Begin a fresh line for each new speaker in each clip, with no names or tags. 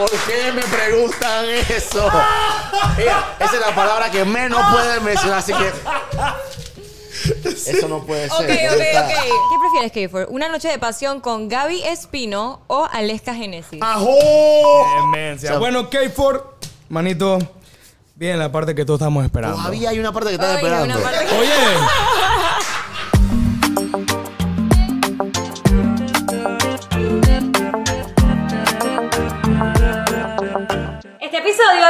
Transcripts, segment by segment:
¿Por qué me preguntan eso? Mira, esa es la palabra que menos puede mencionar, así que. Eso no puede ser. Ok,
ok, ok. ¿Qué prefieres, Ford, ¿Una noche de pasión con Gaby Espino o Aleska Genesis? ¡Ajo!
Demencia. Bueno, Ford, manito, bien la parte que todos estamos esperando. Todavía
hay una parte que estás esperando.
Oye,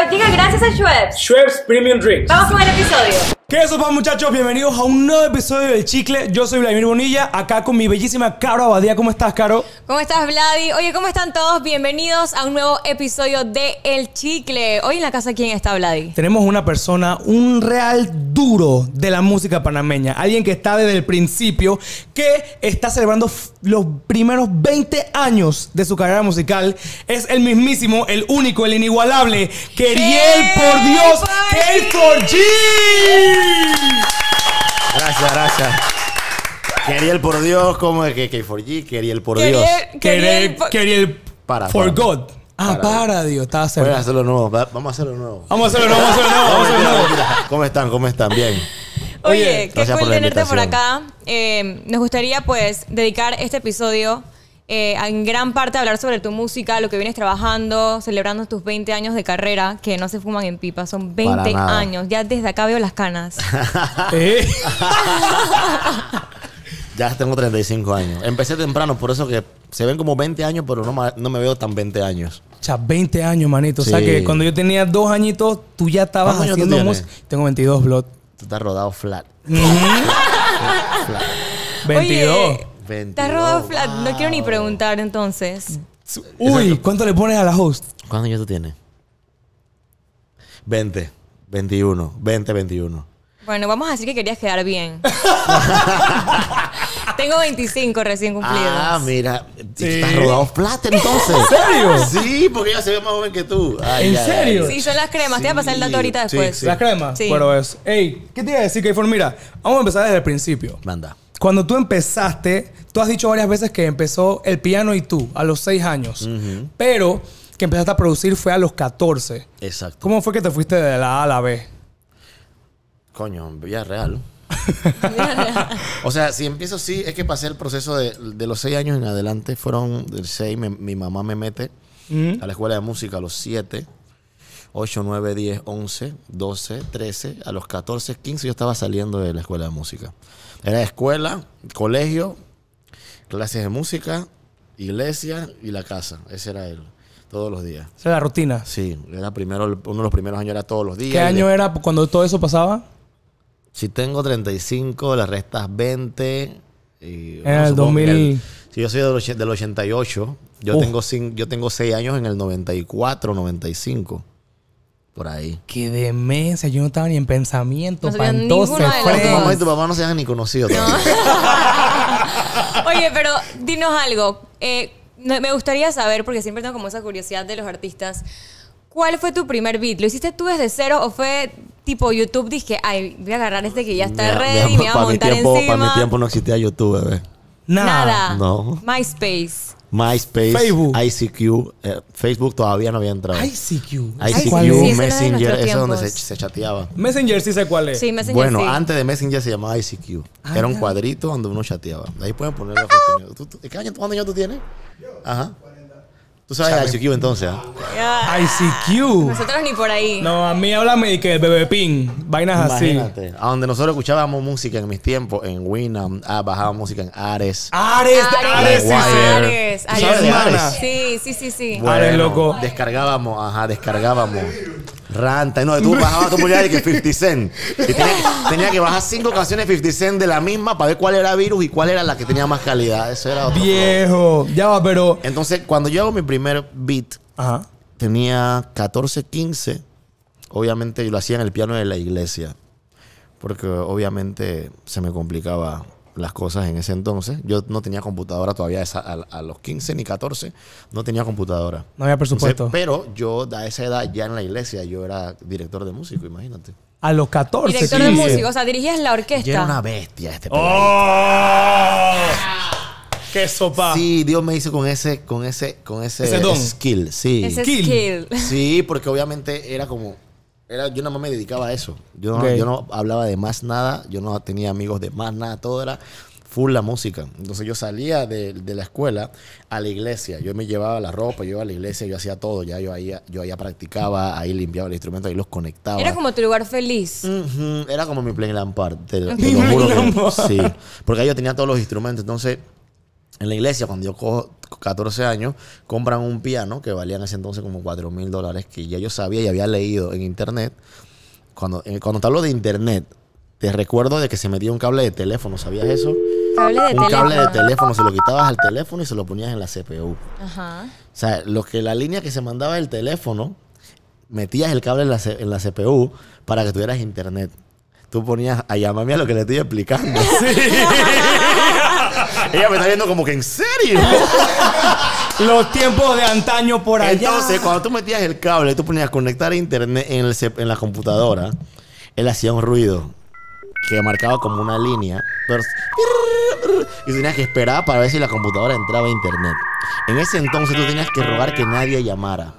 Diga gracias a Schweppes.
Schweppes Premium Drinks.
Vamos con el episodio.
¿Qué es eso, muchachos? Bienvenidos a un nuevo episodio del Chicle. Yo soy Vladimir Bonilla, acá con mi bellísima Caro Abadía. ¿Cómo estás, Caro?
¿Cómo estás, Vladi? Oye, ¿cómo están todos? Bienvenidos a un nuevo episodio de El Chicle. Hoy en la casa, ¿quién está, Vladi?
Tenemos una persona, un real duro de la música panameña. Alguien que está desde el principio, que está celebrando los primeros 20 años de su carrera musical. Es el mismísimo, el único, el inigualable, Keriel, por Dios, el por G.
Gracias, gracias.
Quería el por Dios,
¿cómo es que 4 G? Quería el por Dios. Quería
el, para, for God. Ah, para, Dios, estaba cerca. Voy a
hacerlo nuevo, vamos a hacerlo nuevo. Vamos
a hacerlo nuevo, vamos a hacerlo nuevo, vamos a hacerlo nuevo. ¿Cómo
están? ¿Cómo están? Bien. Oye, Gracias qué cool tenerte por acá.
Eh, nos gustaría pues dedicar este episodio eh, en gran parte hablar sobre tu música, lo que vienes trabajando, celebrando tus 20 años de carrera, que no se fuman en pipa, son 20 años. Ya desde acá veo las canas.
¿Eh? ya tengo 35 años. Empecé temprano, por eso que se ven como 20 años, pero no, no me veo tan 20 años.
O sea, 20 años, manito. O sea, que cuando yo tenía dos añitos, tú ya estabas haciendo música. Tengo 22, Blood. Tú estás rodado flat. flat. 22. 20.
Está
robado flat. No quiero ni preguntar entonces.
Uy, ¿cuánto le pones a la host?
¿Cuántos años tú tienes? 20, 21, 20, 21.
Bueno, vamos a decir que querías quedar bien. Tengo 25 recién cumplidos. Ah,
mira. Estás rodado flat entonces. ¿En serio? Sí, porque ella se ve más joven que tú.
¿En serio?
Sí,
son las cremas. Te voy a pasar el dato ahorita después. sí. Las cremas. Sí. Pero
es. Ey, ¿qué te iba a decir, k Mira, vamos a empezar desde el principio. Manda. Cuando tú empezaste, tú has dicho varias veces que empezó el piano y tú a los seis años. Pero que empezaste a producir fue a los 14. Exacto. ¿Cómo fue que te fuiste de la A a la B?
Coño, real. o sea, si empiezo así, es que pasé el proceso de, los seis años en adelante. Fueron del seis, mi mamá me mete a la escuela de música a los siete. 8, 9, 10, 11, 12, 13, a los 14, 15 yo estaba saliendo de la escuela de música. Era escuela, colegio, clases de música, iglesia y la casa. Ese era él. Todos los días.
¿Esa era la rutina? Sí.
Era primero, uno de los primeros años era todos los días. ¿Qué año
era cuando todo eso pasaba?
Si tengo 35, las restas 20. Y,
en el 2000.
si yo soy del, 88, yo tengo, yo tengo 6 años en el 94, 95. Por ahí.
Qué demencia, yo no estaba ni en pensamiento.
No tu mamá y tu papá no se han ni conocido. Oye,
pero dinos algo. Eh, me gustaría saber, porque siempre tengo como esa curiosidad de los artistas. ¿Cuál fue tu primer beat? ¿Lo hiciste tú desde cero o fue tipo YouTube? Dije, ay, voy a agarrar este que ya está ready y me voy a montar encima. Para mi tiempo
no existía YouTube, bebé. Nada. Nada. No.
MySpace.
MySpace, Facebook. ICQ. Eh, Facebook todavía no había entrado. ICQ. ICQ, Messenger, eso es donde se, chateaba. Messenger sí sé cuál es. Sí, Messenger bueno, antes de Messenger se llamaba ICQ. Ah, era un cuadrito donde uno chateaba. Ahí pueden poner la foto. ¿Tú, qué año, cuántos años tú tienes?
Ajá. Tú sabes ICQ pues, entonces. ICQ.
¿ah? Nosotros ni por ahí.
No, a mí háblame de que bebé pin, vainas
Imagínate, A donde nosotros escuchábamos música en mis tiempos, en Winam, ah, bajábamos música en Ares. Ares, Ares, Ares, Ares, Ares, Ares.
Sí, sí, sí, sí. Ares, loco.
Descargábamos, ajá, descargábamos. Ranta. No, tú bajabas tu ya y que 50 Cent. tenía, que bajar cinco canciones 50 Cent de la misma para ver cuál era virus y cuál era la que tenía más calidad. Eso era otro Viejo. Ya va, pero. Entonces, cuando yo hago mi primer beat, tenía 14, 15. Obviamente yo lo hacía en el piano de la iglesia. Porque obviamente se me complicaba las cosas en ese entonces. Yo no tenía computadora todavía a, los 15 ni 14, no tenía computadora. No había presupuesto. pero yo a esa edad ya en la iglesia yo era director de músico, imagínate.
A los 14.
Director de músico, o
sea, dirigías la orquesta. Yo era una
bestia este ¡Oh! ¡Qué sopa! Sí, Dios me hizo con ese, con ese, con ese, skill. Sí. Ese skill. Sí, porque obviamente era como yo nada más me dedicaba a eso. Yo, no, yo no hablaba de más nada, yo no tenía amigos de más nada, todo era full la música. Entonces yo salía de, la escuela a la iglesia. Yo me llevaba la ropa, yo iba a la iglesia, yo hacía todo. Ya yo ahí, yo allá practicaba, ahí limpiaba el instrumento, ahí los conectaba. Era
como tu lugar feliz.
Era como mi play part. Te, sí. Porque ahí yo tenía todos los instrumentos. Entonces en la iglesia, cuando yo cojo 14 años, compran un piano que valía en ese entonces como 4 mil dólares, que ya yo sabía y había leído en internet. Cuando, eh, cuando te hablo de internet, te recuerdo de que se metía un cable de teléfono, ¿sabías eso?
un cable de teléfono,
se lo quitabas al teléfono y se lo ponías en la CPU. Ajá. O sea, lo que la línea que se mandaba del teléfono, metías el cable en la, en la CPU para que tuvieras internet. Tú ponías a llamarme a lo que le estoy explicando. sí. Ella me está viendo como que, ¿en serio? Los tiempos de antaño por allá. Entonces, cuando tú metías el cable, tú ponías conectar a internet en, la computadora, él hacía un ruido que marcaba como una línea. Y tenías que esperar para ver si la computadora entraba a internet. En ese entonces tú tenías que rogar que nadie llamara.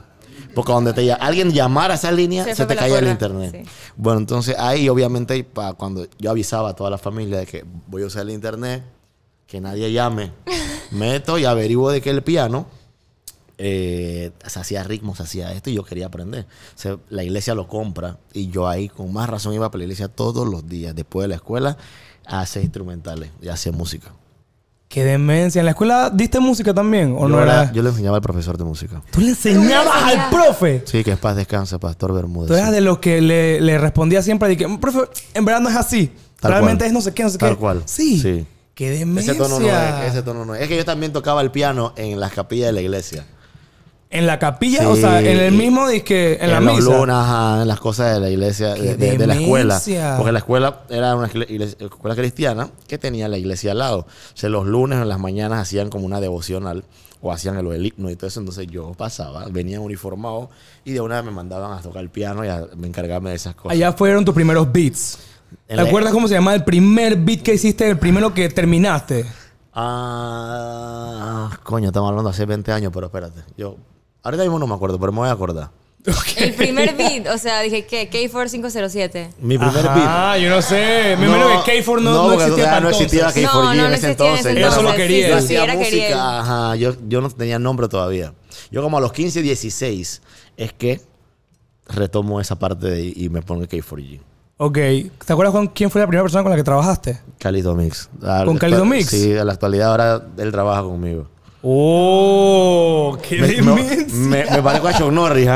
Porque donde te, alguien llamara a esa línea, se, te caía el internet. Bueno, entonces ahí obviamente cuando yo avisaba a toda la familia de que voy a usar el internet, que nadie llame. Meto y averiguo de que el piano. Eh, se hacía ritmos, se hacía esto y yo quería aprender. la iglesia lo compra y yo ahí con más razón iba para la iglesia todos los días, después de la escuela, a hacer instrumentales y a música.
¡Qué demencia! ¿En la escuela diste música también o no era,
Yo le enseñaba al profesor de música.
¿Tú le enseñabas al
profe? Sí, que es paz Descanse, Pastor Bermúdez.
Tú eras de los que le, le respondía siempre ¿Dije, que, mm, profe, en verdad no es así. Realmente es no sé qué, no sé qué. Tal cual. Sí. Sí. ¡Qué demencia! Ese tono, no es, ese
tono no es. Es que yo también tocaba el piano en las capillas de la iglesia.
En la capilla, o sea, en el mismo disque,
en,
en la misa. Lunas, en las cosas de la iglesia, de, la escuela. Porque la escuela era una escuela cristiana que tenía la iglesia al lado. O sea, los lunes en las mañanas hacían como una devocional o hacían el, hipno y todo eso. Entonces yo pasaba, venía uniformado y de una me mandaban a tocar el piano y a encargarme de esas cosas.
Allá fueron tus primeros beats. ¿Te acuerdas cómo se llamaba el primer beat que hiciste, el primero que terminaste?
Ah, coño, estamos hablando hace 20 años, pero espérate. Yo ahorita mismo no me acuerdo, pero me voy a acordar.
El primer beat, o sea, dije qué K4507.
Mi primer beat. Ah, yo no sé. Me imagino que K4 no, existía. no existía K4G en, ese entonces. Yo solo quería. yo hacía música. Ajá, yo, yo no tenía nombre todavía. Yo, como a los 15, 16, es que retomo esa parte y me pongo K4G.
Ok. ¿Te acuerdas con quién fue la primera persona con la que trabajaste?
Calido Mix. Ah, ¿Con Calido Mix? Sí, en la actualidad ahora él trabaja conmigo. ¡Oh! ¡Qué me, Me, me, parezco a Sean Norris, ¿eh?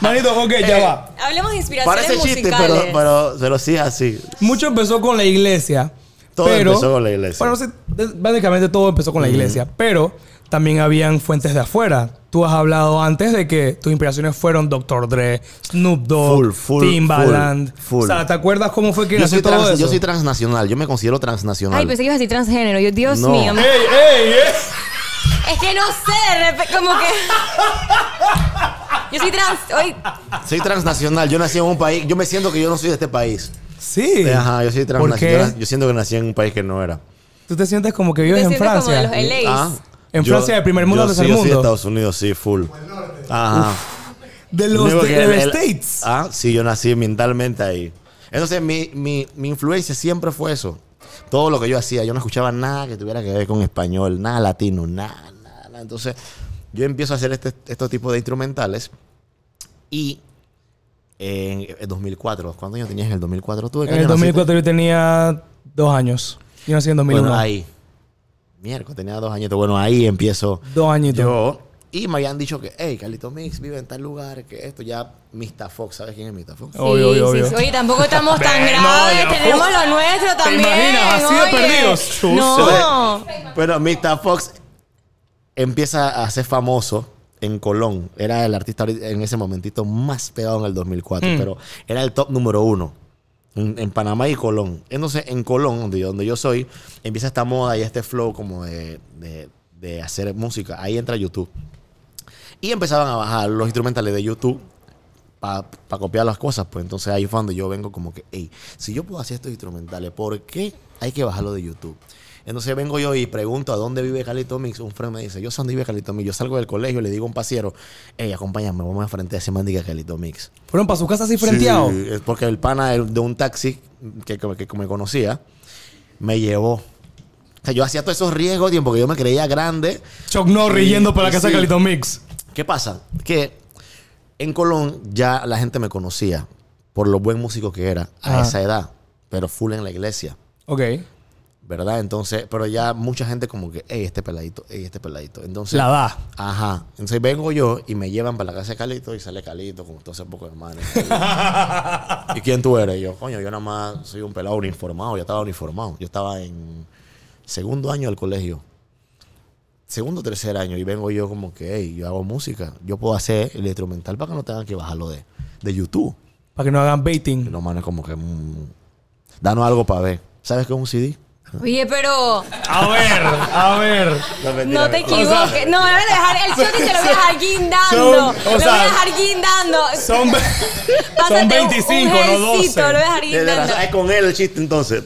Manito, ok, ya eh, va.
Hablemos de inspiración. Parece chiste, pero,
pero, lo sí así. Mucho empezó con la iglesia. Todo empezó con la iglesia. Bueno, básicamente todo empezó con la iglesia. Pero también habían fuentes de afuera. Tú has hablado antes de que tus inspiraciones fueron Dr. Dre, Snoop Dogg, Timbaland. o sea, ¿te acuerdas cómo fue que yo soy todo Yo soy
transnacional, yo me considero transnacional. Ay, pensé
que ibas a decir transgénero. Dios mío. Ey, ey, Es que no sé, como que... Yo soy trans...
Soy transnacional, yo nací en un país... Yo me siento que yo no soy de este país. Sí. Eh, ajá, yo soy transnacional. Yo, siento que nací en un país que no era.
¿Tú te sientes como que vives en Francia? Como en Francia, de primer mundo de tercer mundo. Estados
Unidos, sí, full. Ajá. De los States. Ah, sí, yo nací mentalmente ahí. Entonces, mi, mi, mi influencia siempre fue eso. Todo lo que yo hacía, yo no escuchaba nada que tuviera que ver con español, nada latino, nada, nada. Entonces, yo empiezo a hacer este, estos tipos de instrumentales y en 2004. ¿Cuántos años tenías en el 2004 tú? En el 2004
yo tenía dos años. Yo nací en 2001.
ahí miércoles, tenía dos añitos. Bueno, ahí empiezo. Dos añitos. Yo, y me habían dicho que, hey, Carlito Mix vive en tal lugar, que esto ya, Mista Fox, ¿sabes quién es Mista Fox? Sí, sí, sí, Oye, tampoco estamos tan graves, tenemos lo nuestro
también. ¿Te imaginas? Así de perdidos. No.
Bueno, Mista Fox empieza a ser famoso en Colón. Era el artista en ese momentito más pegado en el 2004, mm. pero era el top número uno. En, Panamá y Colón. Entonces, en Colón, donde yo, donde yo soy, empieza esta moda y este flow como de, hacer música. Ahí entra YouTube. Y empezaban a bajar los instrumentales de YouTube para copiar las cosas. Pues entonces ahí fue donde yo vengo como que, hey, si yo puedo hacer estos instrumentales, ¿por qué hay que bajarlo de YouTube? Entonces vengo yo y pregunto a dónde vive Carlito Mix. Un friend me dice, yo sé dónde vive Mix. Yo salgo del colegio y le digo a un pasiero, hey, acompáñame, vamos a frente a ese mandiga Carlito Mix. ¿Fueron para su casa así frenteados? Sí, es porque el pana de un taxi que, me conocía me llevó. O sea, yo hacía todos esos riesgos, tiempo que yo me creía grande. Chuck riendo yendo para la casa de Carlito Mix. ¿Qué pasa? Que en Colón ya la gente me conocía por lo buen músico que era a esa edad, pero full en la iglesia. Ok. ¿verdad? Entonces, pero ya mucha gente como que, hey, este peladito, hey, este peladito. Entonces, la va. Ajá. Entonces vengo yo y me llevan para la casa de Calito y sale Calito como entonces poco de hermano. ¿Y quién tú eres? yo, coño, yo nada más soy un pelado uniformado, ya estaba uniformado. Yo estaba en segundo año del colegio. Segundo tercer año y vengo yo como que, hey, yo hago música, yo puedo hacer el instrumental para que no tengan que bajarlo de, de YouTube. Para que no hagan baiting. No, los manes como que, mm, danos algo para ver. ¿Sabes qué es un CD?
Oye, pero. A ver, a ver. No, te equivoques. no, me voy a dejar el chiste y lo voy a dejar guindando. lo voy a dejar guindando. Son, 25,
no 12.
Lo voy a dejar guindando. Es
con él el chiste entonces.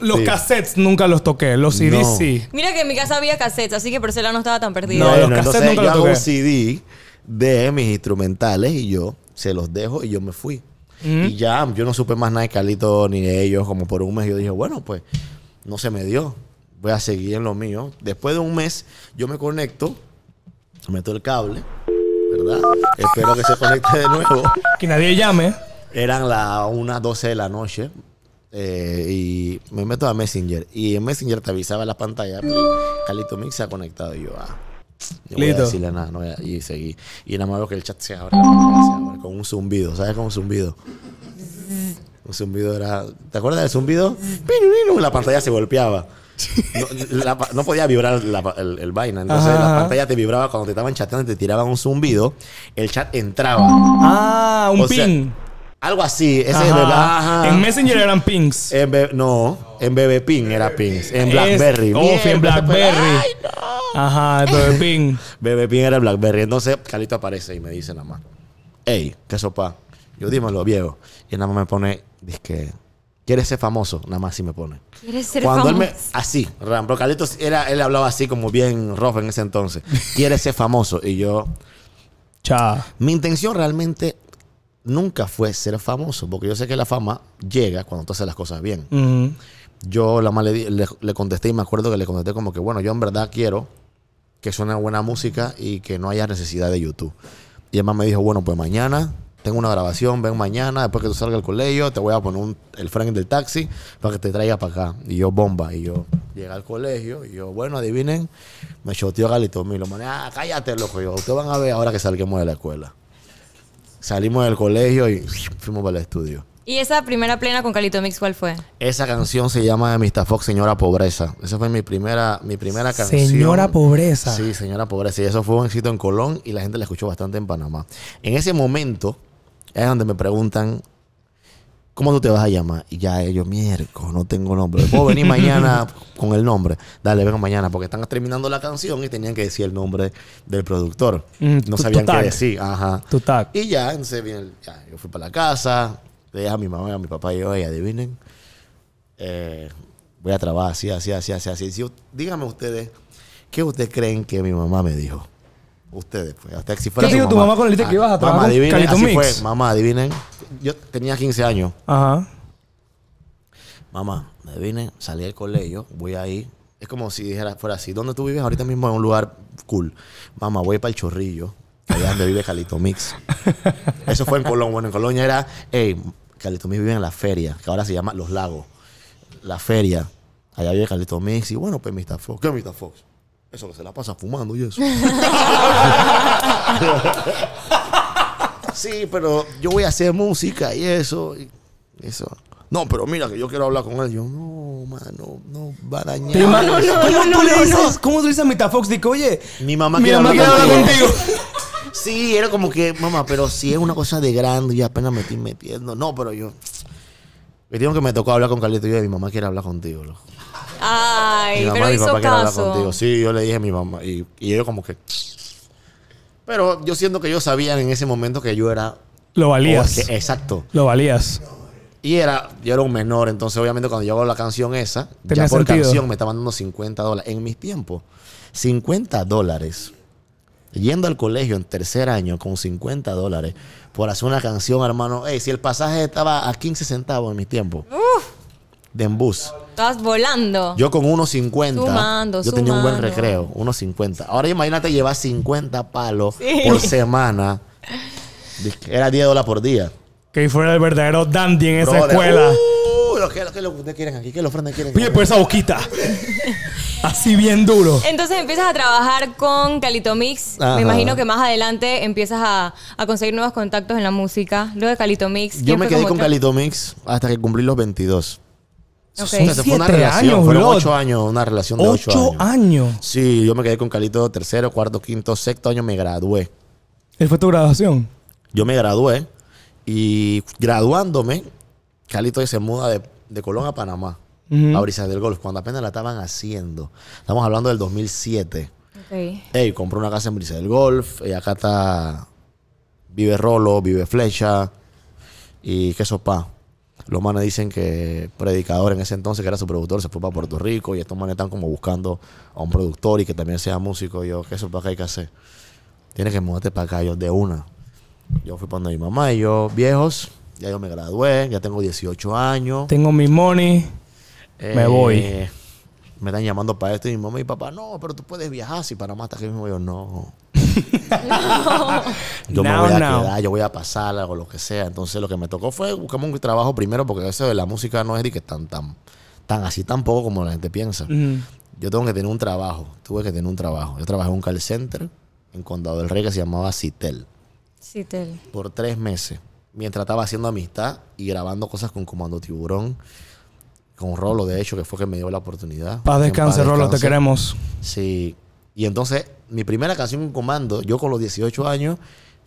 Los cassettes nunca los toqué, los CDs sí.
Mira que en mi casa había cassettes, así que él no estaba tan perdida. No,
los cassettes nunca los toqué. Hago un CD de mis instrumentales y yo se los dejo y yo me fui. Y ya, yo no supe más nada de Carlito ni de ellos, como por un mes. Yo dije, bueno, pues no se me dio. Voy a seguir en lo mío. Después de un mes, yo me conecto, meto el cable, ¿verdad? Espero que se conecte de nuevo. Que nadie llame. Eran las unas 12 de la noche. Eh, y me meto a Messenger. Y en Messenger te avisaba en la pantalla. Carlito Mix se ha conectado. Y yo, ah. No voy a decirle nada, no y seguí. Y nada más que el chat se abre, con un zumbido, ¿sabes? cómo un zumbido. Un zumbido era. ¿Te acuerdas del zumbido? La pantalla se golpeaba. No, podía vibrar el, vaina. Entonces la pantalla te vibraba cuando te estaban chateando, te tiraban un zumbido. El chat entraba. Ah, un ping. algo así. Ese es verdad En Messenger eran pings. no, en BB Ping era pings. En Blackberry. Es, en Blackberry. Ay, no. Ajá, el bebé Pin. Bebe Pin era Blackberry. Entonces, Carlito aparece y me dice nada más, hey, ¿qué sopa? Yo dímelo, viejo. Y nada más me pone, dice que, ¿quieres ser famoso? Nada más si me pone.
¿Quieres ser Cuando famoso? Él me,
así, Rambo Carlito, era, él hablaba así como bien rojo en ese entonces. ¿Quieres ser famoso? Y yo... Chao. Mi intención realmente nunca fue ser famoso, porque yo sé que la fama llega cuando tú haces las cosas bien. Yo la más le, contesté y me acuerdo que le contesté como que, bueno, yo en verdad quiero que suene buena música y que no haya necesidad de YouTube. Y además me dijo, bueno, pues mañana tengo una grabación, ven mañana, después que tú salgas del colegio, te voy a poner el frank del taxi para que te traiga para acá. Y yo, bomba. Y yo llegué al colegio, y yo, bueno, adivinen, me choteó Galito lo mané, ah, cállate, loco. Yo, ustedes van a ver ahora que salguemos de la escuela. Salimos del colegio y fuimos para el estudio.
¿Y esa primera plena con Calito Mix cuál fue?
Esa canción se llama Amistad Fox, Señora Pobreza. Esa fue mi primera, mi primera canción. Señora Pobreza. Sí, Señora Pobreza. Y eso fue un éxito en Colón y la gente la escuchó bastante en Panamá. En ese momento es donde me preguntan, ¿cómo tú te vas a llamar? Y ya ellos, miércoles, no tengo nombre. Puedo venir mañana con el nombre. Dale, vengo mañana, porque están terminando la canción y tenían que decir el nombre del productor. Mm, no sabían qué decir. Ajá. Y ya, entonces, ya, yo fui para la casa, le a mi mamá y a mi papá, y yo, adivinen, eh, voy a trabajar así, así, así, así, así. díganme ustedes, ¿qué ustedes creen que mi mamá me dijo? Ustedes, pues, hasta si fuera ¿Qué dijo tu mamá con el que ibas a trabajar? Mamá, adivinen, así mamá, adivinen. Yo tenía 15 años. Ajá. Mamá, adivinen, salí del colegio, voy ahí. Es como si dijera, fuera así, ¿dónde tú vives ahorita mismo? En un lugar cool. Mamá, voy para el chorrillo allá donde vive Calito Mix. Eso fue en Colón. Bueno, en Colonia era, hey, Calito Mix vive en la feria, que ahora se llama Los Lagos. La feria. Allá vive Calito Mix. Y bueno, pues Mr. Fox. ¿Qué es Mr. Fox? Eso que se la pasa fumando y eso. sí, pero yo voy a hacer música y eso. Y eso. No, pero mira que yo quiero hablar con él. Yo, no, mano, no va a dañar. No, no, no, no, no, ¿Cómo tú le dices a Fox? Dice, oye, mi mamá quiere mamá hablar contigo. Sí, era como que, mamá, pero si es una cosa de grande, y apenas me estoy metiendo. No, pero yo. Me dijeron que me tocó hablar con Carlito y yo, mi mamá quiere hablar contigo, loco.
Ay, mi mamá, pero hizo papá quiere hablar contigo.
Sí, yo le dije a mi mamá. Y, y como que. Pero yo siento que yo sabían en ese momento que yo era.
Lo valías. exacto. Lo valías.
Y era, yo era un menor, entonces obviamente cuando yo hago la canción esa, ya por canción me estaban dando 50 dólares. En mis tiempos, 50 dólares yendo al colegio en tercer año con 50 dólares por hacer una canción, hermano. Ey, si el pasaje estaba a 15 centavos en mi tiempo. De en bus.
Estás volando.
Yo con 1.50. 50. yo tenía un buen recreo, 1.50. Ahora imagínate llevar 50 palos por semana.
Era 10 dólares por día. Que fuera el verdadero dandy en esa escuela.
Uh,
¿Qué lo que quieren aquí, los quieren. por
pues, esa boquita. Así bien duro.
Entonces empiezas a trabajar con Calito Mix. Me imagino que más adelante empiezas a, conseguir nuevos contactos en la música. Luego de Calito Mix. Yo me quedé con Calito
Mix hasta que cumplí los 22. fue una relación, fueron ocho años, una relación de ocho, ocho años. años. Sí, yo me quedé con Calito tercero, cuarto, quinto, sexto año, me gradué.
el fue tu graduación?
Yo me gradué y graduándome, Calito se muda de, Colón a Panamá, a Brisa del Golf, cuando apenas la estaban haciendo. Estamos hablando del 2007. Okay. Ey, compró una casa en Brisa del Golf, y acá está, vive Rolo, vive Flecha, y qué sopa. Los manes dicen que predicador en ese entonces, que era su productor, se fue para Puerto Rico y estos manes están como buscando a un productor y que también sea músico. Y yo, ¿qué sopa que hay que hacer? Tienes que mudarte para acá, yo de una. Yo fui cuando mi mamá y yo, viejos, ya yo me gradué, ya tengo 18 años. Tengo mi money, me eh, voy. Me están llamando para esto y mi mamá y mi papá, no, pero tú puedes viajar si Panamá está aquí mismo. Yo, no. no. yo me voy a quedar, yo voy a pasar, algo, lo que sea. Entonces lo que me tocó fue buscar un trabajo primero porque eso de la música no es de que tan, tan, tan así tampoco como la gente piensa. Yo tengo que tener un trabajo, tuve que tener un trabajo. Yo trabajé en un call center en Condado del Rey que se llamaba Citel. Citel. Por tres meses mientras estaba haciendo amistad y grabando cosas con Comando Tiburón, con Rolo, de hecho, que fue que me dio la oportunidad. Paz descanse, Rolo, te queremos. Sí. Y entonces, mi primera canción en Comando, yo con los 18 años,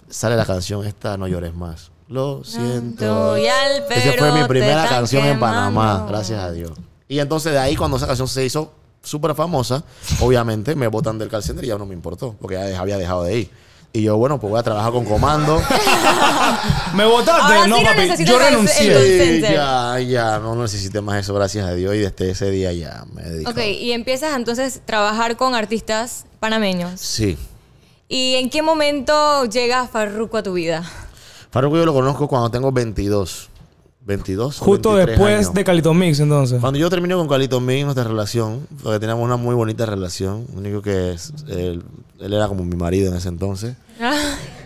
sale la canción esta, No llores más. Lo siento.
Esa fue mi primera
canción en Panamá, gracias a Dios. Y entonces de ahí cuando esa canción se hizo súper famosa, obviamente me botan del calcender y ya no me importó, porque ya había dejado de ir. Y yo, bueno, pues voy a trabajar con comando. ¿Me votaste? no, papi. Yo renuncié. ya, ya, no necesité más eso, gracias a Dios. Y desde ese día ya me dedico. Ok,
y empiezas entonces a trabajar con artistas panameños. Sí. ¿Y en qué momento llega Farruco a tu vida?
Farruco yo lo conozco cuando tengo 22. 22. Justo después
de Calito Mix, entonces.
Cuando yo terminé con Calito Mix, nuestra relación, porque teníamos una muy bonita relación. Lo único que él, era como mi marido en ese entonces. Ah.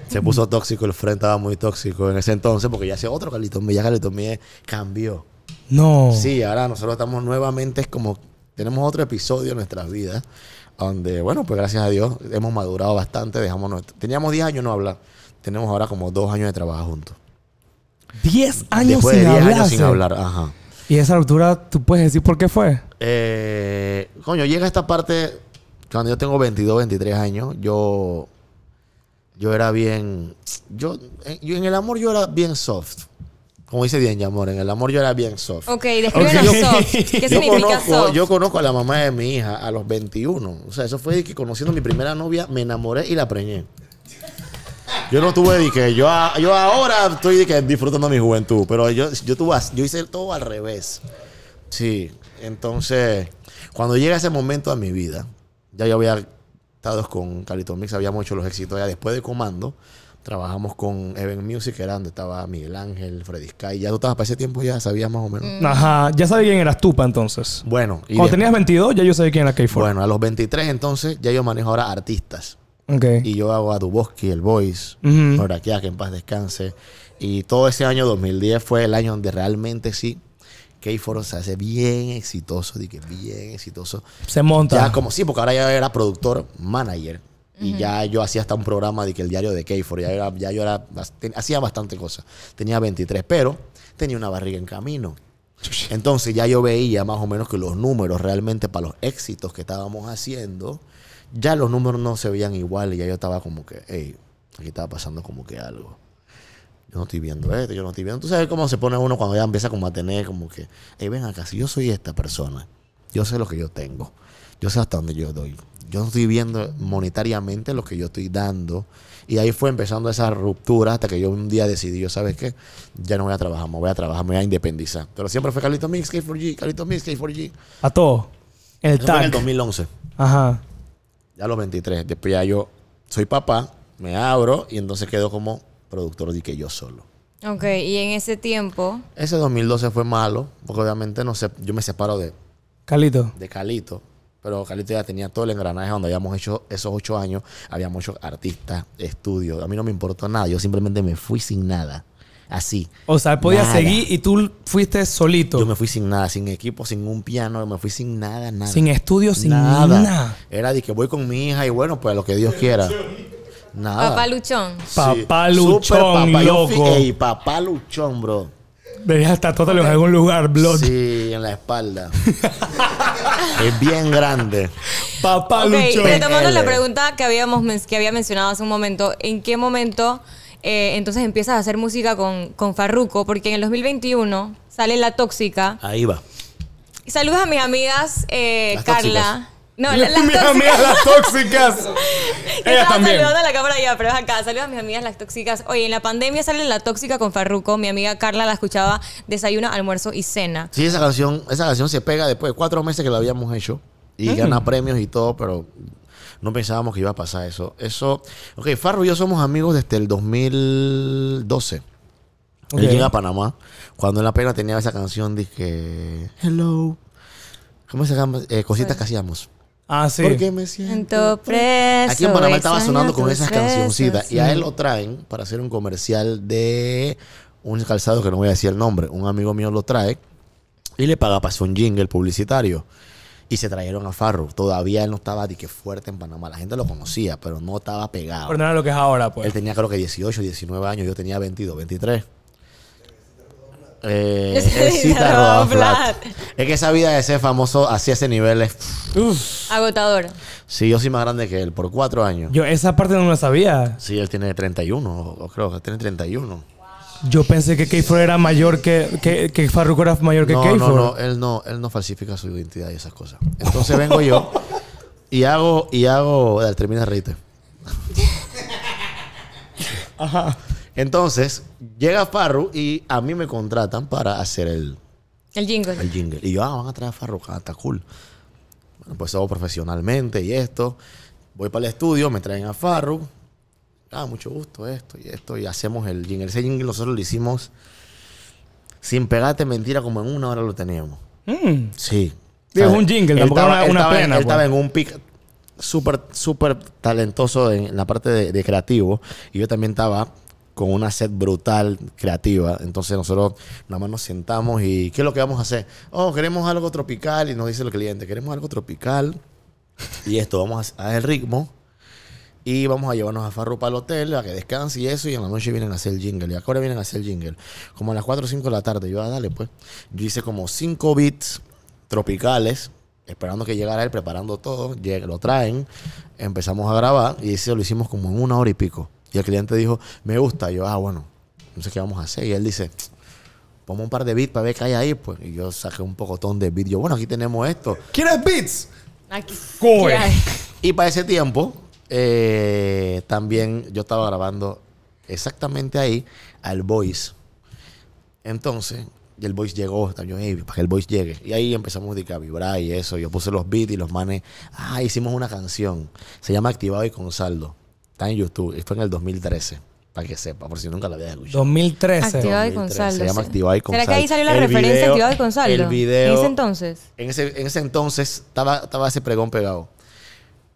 Se puso tóxico, el frente estaba muy tóxico en ese entonces, porque ya hacía otro Calito Mix. Ya Calito Mix cambió. No. Sí, ahora nosotros estamos nuevamente, es como tenemos otro episodio en nuestras vidas, donde, bueno, pues gracias a Dios hemos madurado bastante. dejamos nuestro, Teníamos 10 años no hablar, tenemos ahora como 2 años de trabajo juntos.
10 años sin 10 años sin hablar, ajá. Y esa altura ¿tú puedes decir por qué fue?
Eh, coño, llega esta parte, cuando yo tengo 22, 23 años, yo, yo era bien,
yo, en
el amor yo era bien soft. Como dice bien, amor, en el amor yo era bien soft. Ok, describe okay. soft. ¿Qué yo conozco, soft? Yo conozco a la mamá de mi hija a los 21. O sea, eso fue que conociendo a mi primera novia, me enamoré y la preñé. Yo no tuve que. Yo, yo ahora estoy que, disfrutando mi juventud, pero yo, yo, tuve, yo hice todo al revés. Sí. Entonces, cuando llega ese momento de mi vida, ya yo había estado con Carlito Mix, habíamos hecho los éxitos ya después de Comando. Trabajamos con Even Music, que era donde estaba Miguel Ángel, Freddy Sky. Ya tú estabas para ese tiempo, ya sabías más o menos.
Mm. Ajá, ya sabía quién eras tú para entonces. Bueno. Cuando tenías 22, ya yo sabía quién era K4. Bueno, a los 23 entonces, ya yo manejo
ahora artistas. Y yo hago a Duboski, el Voice, Ahora que a que en paz descanse. Y todo ese año 2010 fue el año donde realmente sí K4 se hace bien exitoso, de que bien exitoso.
Se monta. Ya como
sí, porque ahora ya era productor, manager. Y ya yo hacía hasta un programa de que el diario de K4, ya, ya yo era, hacía bastante cosas. Tenía 23, pero tenía una barriga en camino. Entonces ya yo veía más o menos que los números realmente para los éxitos que estábamos haciendo, ya los números no se veían igual y ya yo estaba como que, hey, aquí estaba pasando como que algo. Yo no estoy viendo esto, yo no estoy viendo. Tú sabes cómo se pone uno cuando ya empieza como a tener como que, hey, ven acá, si yo soy esta persona, yo sé lo que yo tengo, yo sé hasta dónde yo doy. Yo no estoy viendo monetariamente lo que yo estoy dando. Y ahí fue empezando esa ruptura hasta que yo un día decidí, yo, ¿sabes qué? Ya no voy a trabajar, me voy a trabajar, me voy a independizar. Pero siempre fue Carlitos Mix, K4G, Carlito Mix, K4G.
A todo. El Eso en el 2011. Ajá
ya los 23. Después ya yo soy papá, me abro y entonces quedo como productor de que yo solo.
Ok, y en ese tiempo.
Ese 2012 fue malo, porque obviamente no sé, yo me separo de. Calito. De Calito. Pero Calito ya tenía todo el engranaje donde habíamos hecho esos ocho años. Habíamos hecho artistas, estudios. A mí no me importó nada. Yo simplemente me fui sin nada. Así. O sea, podía seguir y tú fuiste solito. Yo me fui sin nada, sin equipo, sin un piano, me fui sin nada, nada. Sin estudio, sin nada. Era de que voy con mi hija y bueno, pues lo que Dios quiera. Nada. Papá Luchón. Papá Luchón, loco. papá Luchón, bro.
Venías hasta todo en algún lugar, blog.
Sí, en la espalda. es bien grande. Papá Luchón. Luchón. Retomando la
pregunta que, habíamos, que había mencionado hace un momento, ¿en qué momento eh, entonces empiezas a hacer música con, con Farruco, porque en el 2021 sale La Tóxica. Ahí va. saludos a mis amigas, eh, Carla. No, las, mis amigas las
tóxicas.
Ella también. saludando a la cámara ya, pero es acá. Saludos a mis amigas las tóxicas. Oye, en la pandemia sale La Tóxica con Farruco. Mi amiga Carla la escuchaba desayuno, almuerzo y cena. Sí, esa
canción, esa canción se pega después de cuatro meses que la habíamos hecho. Y mm. gana premios y todo, pero no pensábamos que iba a pasar eso. Eso, ok, Farro y yo somos amigos desde el 2012. Okay. Él llega a Panamá cuando en la pena tenía esa canción, dije, hello. ¿Cómo se llama? Eh, cositas que hacíamos. Ah, sí. Porque me siento preso. Aquí en Panamá estaba sonando con esas cancioncitas. Y a él lo traen para hacer un comercial de un calzado que no voy a decir el nombre. Un amigo mío lo trae y le paga para hacer un jingle publicitario y se trajeron a Farro. Todavía él no estaba de que fuerte en Panamá. La gente lo conocía, pero no estaba pegado. Pero no era lo que es ahora, pues. Él tenía creo que 18, 19 años, yo tenía 22, 23. Eh, Es que esa vida de ser famoso así ese nivel es agotadora agotador. Sí, yo soy más grande que él por cuatro años. Yo esa parte no la sabía. Sí, él tiene 31, creo que tiene 31.
Yo pensé que Keyfro era mayor que, que, era mayor que no, No, no,
él no, él no falsifica su identidad y esas cosas. Entonces vengo yo y hago, y hago, eh, termina reírte. Ajá. Entonces, llega Farru y a mí me contratan para hacer el,
el jingle.
Y yo, ah, van a traer a Farru, ah, está cool. Bueno, pues hago profesionalmente y esto. Voy para el estudio, me traen a Farru, ah, mucho gusto, esto y esto, y hacemos el jingle. Ese jingle nosotros lo hicimos sin pegarte mentira, como en una hora lo teníamos. Mm. Sí. Es un jingle, tampoco una, pena estaba pues. en un pic súper, súper talentoso en la parte de, creativo, y yo también estaba con una sed brutal creativa. Entonces nosotros nada más nos sentamos y ¿qué es lo que vamos a hacer? Oh, queremos algo tropical y nos dice el cliente, queremos algo tropical y esto, vamos a, hacer el ritmo y vamos a llevarnos a Farru para el hotel, a que descanse y eso. Y en la noche vienen a hacer el jingle. ¿Y a vienen a hacer el jingle? Como a las 4 o 5 de la tarde. Yo, ah, dale, pues. Yo hice como 5 beats tropicales, esperando que llegara él, preparando todo. lo traen. Empezamos a grabar y eso lo hicimos como en una hora y pico. Y el cliente dijo, me gusta. Yo, ah, bueno, no sé qué vamos a hacer. Y él dice, pongo un par de beats para ver qué hay ahí. Pues. Y yo saqué un pocotón de beats. Yo, bueno, aquí tenemos esto. ¿Quieres beats? Aquí. Y para ese tiempo eh, también yo estaba grabando exactamente ahí al Voice. Entonces, y el Voice llegó, hey, para que el Voice llegue. Y ahí empezamos a, vibrar y eso. Yo puse los beats y los manes, ah, hicimos una canción. Se llama Activado y con Está en YouTube. Esto en el 2013 para que sepa, por si nunca la había
escuchado. 2013. Activado y
Se llama Activado y Consaldo ¿Será que ahí salió la referencia Activado y Consaldo? ¿En ese entonces?
En ese, entonces estaba, estaba ese pregón pegado.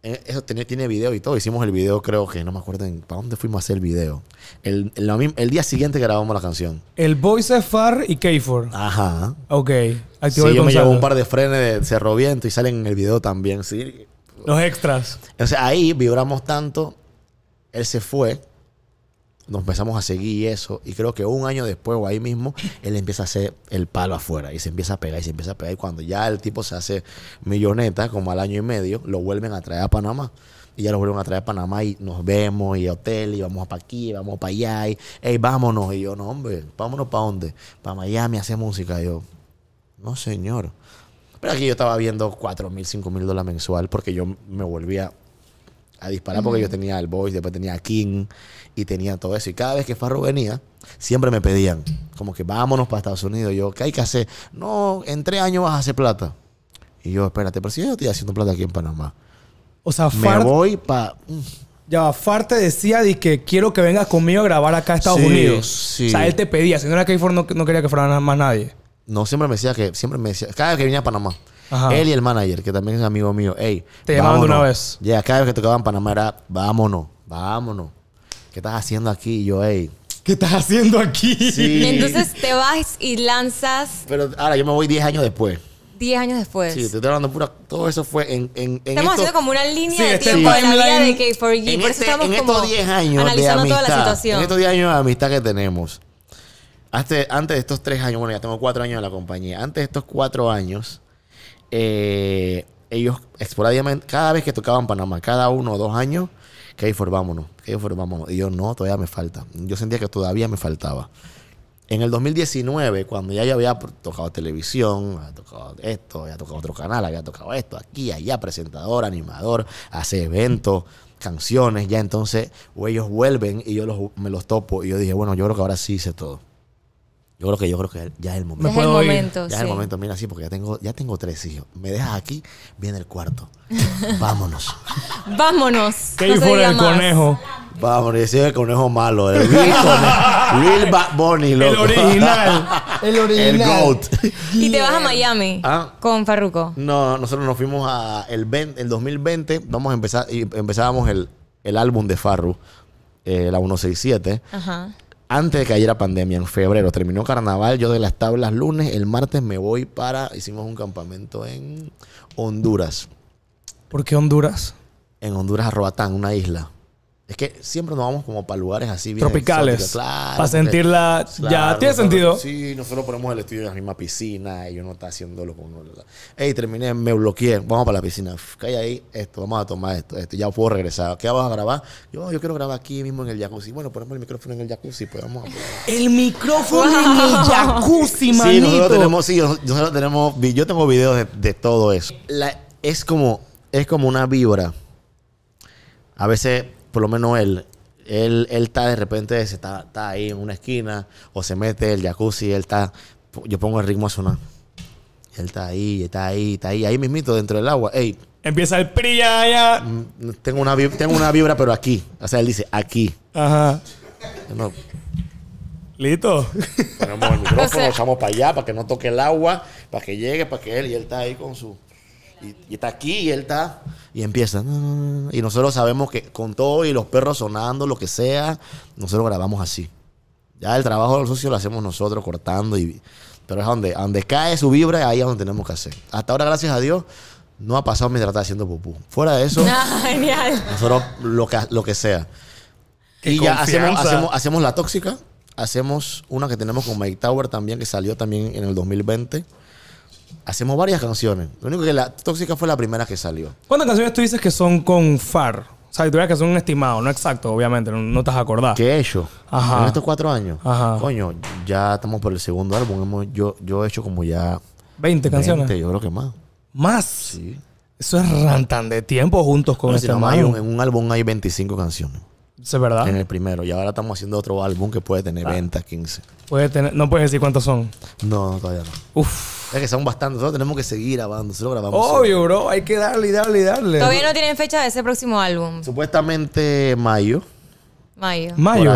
Eh, eso tiene, tiene video y todo. Hicimos el video, creo que, no me acuerdo en, para dónde fuimos a hacer el video. El, día siguiente grabamos la canción.
El Voice Far y K4. Ajá. Ok. Activo sí, yo me llevo un
par de frenes de Cerro Viento y salen en el video también, sí.
Los extras.
O sea, ahí vibramos tanto. Él se fue nos empezamos a seguir eso. Y creo que un año después o ahí mismo, él empieza a hacer el palo afuera y se empieza a pegar y se empieza a pegar. Y cuando ya el tipo se hace milloneta, como al año y medio, lo vuelven a traer a Panamá. Y ya lo vuelven a traer a Panamá y nos vemos y a hotel y vamos para aquí, vamos para allá y vámonos. Y yo, no, hombre, vámonos para dónde? Para Miami, hacer música. Y yo, no, señor. Pero aquí yo estaba viendo cuatro mil, cinco mil dólares mensual porque yo me volvía a disparar porque yo tenía el Voice, después tenía King, y tenía todo eso. Y cada vez que Farro venía, siempre me pedían, como que vámonos para Estados Unidos. yo, ¿qué hay que hacer? No, en tres años vas a hacer plata. Y yo, espérate, pero si yo estoy haciendo plata aquí en Panamá.
O sea, Me voy para... Ya, Far te decía de que quiero que vengas conmigo a grabar acá a Estados Unidos. Sí. O sea, él
te pedía. Si no era que no, no quería que fuera Nada más nadie. No, siempre me decía que... Siempre me decía... Cada vez que venía a Panamá. Él y el manager, que también es amigo mío. Ey, te llamaban de una vez. Ya, cada vez que tocaba en Panamá era, vámonos, vámonos. ¿qué estás haciendo aquí? Y yo, hey, ¿qué estás haciendo aquí? Sí. Entonces
te vas y lanzas.
Pero ahora yo me voy 10 años después.
10 años después. Sí, te
estoy hablando pura. Todo eso fue en. en, en estamos haciendo
como una línea de este tiempo de la vida de K4G. por eso este, estamos como 10 años. Analizando de amistad, toda la situación. En estos 10
años de amistad que tenemos. Antes, antes de estos 3 años, bueno, ya tengo 4 años en la compañía. Antes de estos 4 años, eh, ellos esporádicamente, cada vez que tocaban Panamá, cada uno o dos años, K4, vámonos, ellos vámonos. Y yo, no, todavía me falta. Yo sentía que todavía me faltaba. En el 2019, cuando ya yo había tocado televisión, había tocado esto, había tocado otro canal, había tocado esto, aquí, allá, presentador, animador, hace eventos, canciones, ya entonces ellos vuelven y yo me los topo y yo dije, bueno, yo creo que ahora sí hice todo. Yo creo que yo creo que ya es el momento. momento, ya es el momento, mira, sí, porque ya tengo, ya tengo tres hijos. Me dejas aquí, viene el cuarto. Vámonos.
Vámonos. qué no el conejo.
Vámonos, ese es el conejo malo, el Will Will Bunny, loco. El original. El
original. El GOAT. ¿Y te vas a Miami ¿Ah?
con Farruko? No, nosotros nos fuimos a el, el 2020. Vamos a empezar, empezábamos el, el álbum de Farru. Eh, la 167, Ajá antes de que la pandemia, en febrero. Terminó carnaval, yo de las tablas lunes, el martes me voy para, hicimos un campamento en Honduras. ¿Por qué Honduras? En Honduras, Arroatán, una isla. Es que siempre nos vamos como para lugares así bien Tropicales. para sentirla. Pues, ya, tiene sentido. Sí, nosotros ponemos el estudio en la misma piscina y no está haciendo lo uno. Ey, terminé, me bloqueé. Vamos para la piscina. cae ahí, esto, vamos a tomar esto, esto. Ya puedo regresar. ¿Qué vamos a grabar? Yo, oh, yo quiero grabar aquí mismo en el jacuzzi. Bueno, ponemos el micrófono en el jacuzzi, pues vamos a
El micrófono en el jacuzzi, manito. Sí, nosotros tenemos,
sí, tenemos. Yo tengo videos de, todo eso. es como, es como una víbora. A veces por lo menos él, él, él está de repente, se está, ahí en una esquina o se mete el jacuzzi, él está, yo pongo el ritmo a sonar. Él está ahí, está ahí, está ahí, ahí mismito dentro del agua. Ey, Empieza el priya ya. Mm, tengo una, tengo una vibra, pero aquí. O sea, él dice aquí. Ajá. Listo. Ponemos el micrófono, echamos para allá para que no toque el agua, para que llegue, para que él y él está ahí con su. Y, está aquí y él está. Y empieza. Y nosotros sabemos que con todo y los perros sonando, lo que sea, nosotros grabamos así. Ya el trabajo los socios lo hacemos nosotros cortando. Y, pero es donde, cae su vibra, ahí es donde tenemos que hacer. Hasta ahora, gracias a Dios, no ha pasado mientras está haciendo pupú. Fuera de eso,
ah, genial.
nosotros lo que, lo que sea.
y ya hacemos,
hacemos la tóxica. Hacemos una que tenemos con Mike Tower también, que salió también en el 2020 hacemos varias canciones. Lo único que la tóxica fue la primera que salió.
¿Cuántas canciones tú dices que son con Far? O sea, que tuvieras que son un estimado, no exacto, obviamente, no, no te has acordado. ¿Qué he hecho? En estos cuatro años.
Coño, ya estamos por el segundo álbum. yo, yo he hecho como ya. 20 canciones. yo creo que más.
¿Más? Sí. Eso es rantan de tiempo juntos con este En un
álbum hay 25 canciones. Es verdad. En el primero. Y ahora estamos haciendo otro álbum que puede tener ventas 15.
Puede tener, no puedes decir cuántos son. No, todavía no. Uf. Es que
son bastantes. Nosotros tenemos que seguir grabando. grabamos. Obvio,
bro. Hay que darle darle
darle. Todavía
no tienen fecha de ese próximo álbum.
Supuestamente mayo.
Mayo. Mayo.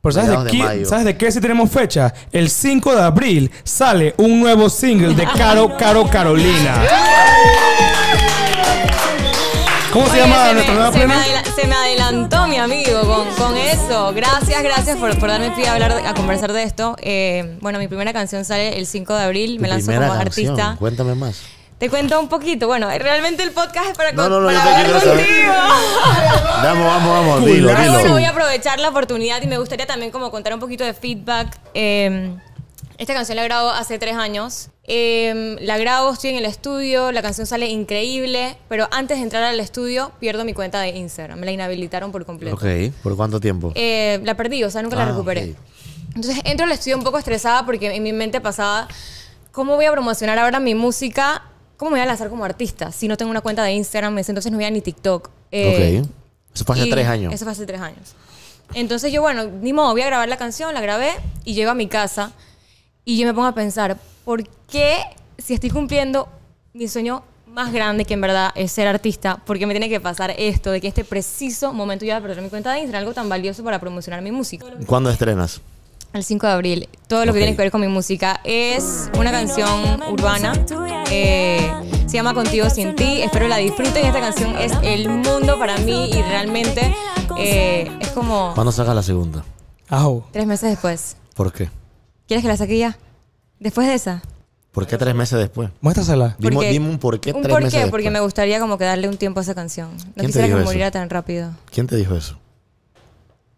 Por ¿sabes de, qué, ¿sabes de qué si tenemos fecha? El 5 de abril sale un nuevo single de Caro Caro Carolina se
me, adelantó mi amigo con, eso. Gracias, gracias por, por, darme pie a hablar, a conversar de esto. Eh, bueno, mi primera canción sale el 5 de abril. Me lanzo como artista.
Cuéntame más.
Te cuento un poquito. Bueno, realmente el podcast es para, no, no, hablar contigo.
vamos, vamos, vamos. Dilo, dilo. Bueno, voy a
aprovechar la oportunidad y me gustaría también como contar un poquito de feedback. Eh, esta canción la grabado hace tres años. Eh, la grabo, estoy en el estudio, la canción sale increíble, pero antes de entrar al estudio pierdo mi cuenta de Instagram. Me la inhabilitaron por completo.
Ok, ¿por cuánto tiempo?
Eh, la perdí, o sea, nunca la ah, recuperé. Entonces entro al estudio un poco estresada porque en mi mente pasaba, ¿cómo voy a promocionar ahora mi música? ¿Cómo me voy a lanzar como artista si no tengo una cuenta de Instagram? Entonces no voy a ni TikTok. Eh, ok.
Eso fue hace tres años. Eso fue
hace tres años. Entonces yo, bueno, ni modo, voy a grabar la canción, la grabé y llego a mi casa y yo me pongo a pensar, ¿por qué si estoy cumpliendo mi sueño más grande que en verdad es ser artista, ¿Por qué me tiene que pasar esto, de que este preciso momento yo voy a perder mi cuenta de Instagram, algo tan valioso para promocionar mi música.
¿Cuándo estrenas?
El 5 de abril. Todo lo que tiene que ver con mi música es una canción urbana. Eh, se llama Contigo sin ti. Espero la disfruten. Esta canción es el mundo para mí y realmente eh, es como...
¿Cuándo sacas la segunda?
Tres meses después. ¿Por qué? ¿Quieres que la saque ya? Después de esa.
¿Por qué tres meses después? Muéstrasela. Dime, un por qué ¿Un por qué? Porque me
gustaría como que darle un tiempo a esa canción. No quisiera que me muriera tan rápido.
¿Quién te dijo eso?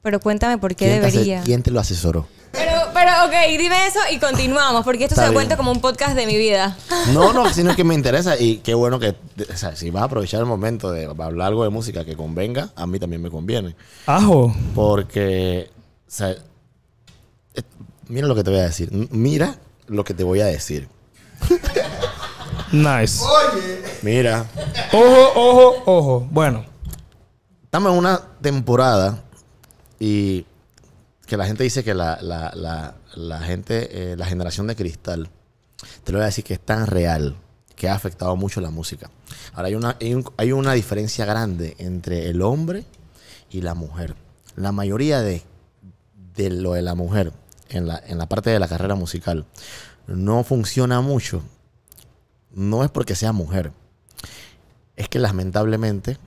Pero cuéntame por qué debería.
¿Quién te lo asesoró?
Pero, pero, ok, dime eso y continuamos, porque esto se ha vuelto como un podcast de mi vida. No,
no, sino que me interesa y qué bueno que, o sea, si vas a aprovechar el momento de hablar algo de música que convenga, a mí también me conviene. Ajo. Porque, o mira lo que te voy a decir. mira lo que te voy a decir. Nice. Oye. Mira, Ojo, ojo, ojo. Bueno. estamos en una temporada y que la gente dice que la, gente, eh, la generación de cristal, te lo voy a decir que es tan real que ha afectado mucho la música. Ahora hay una, hay una diferencia grande entre el hombre y la mujer. La mayoría de, de lo de la mujer en la, parte de la carrera musical no funciona mucho, no es porque sea mujer. Es que lamentablemente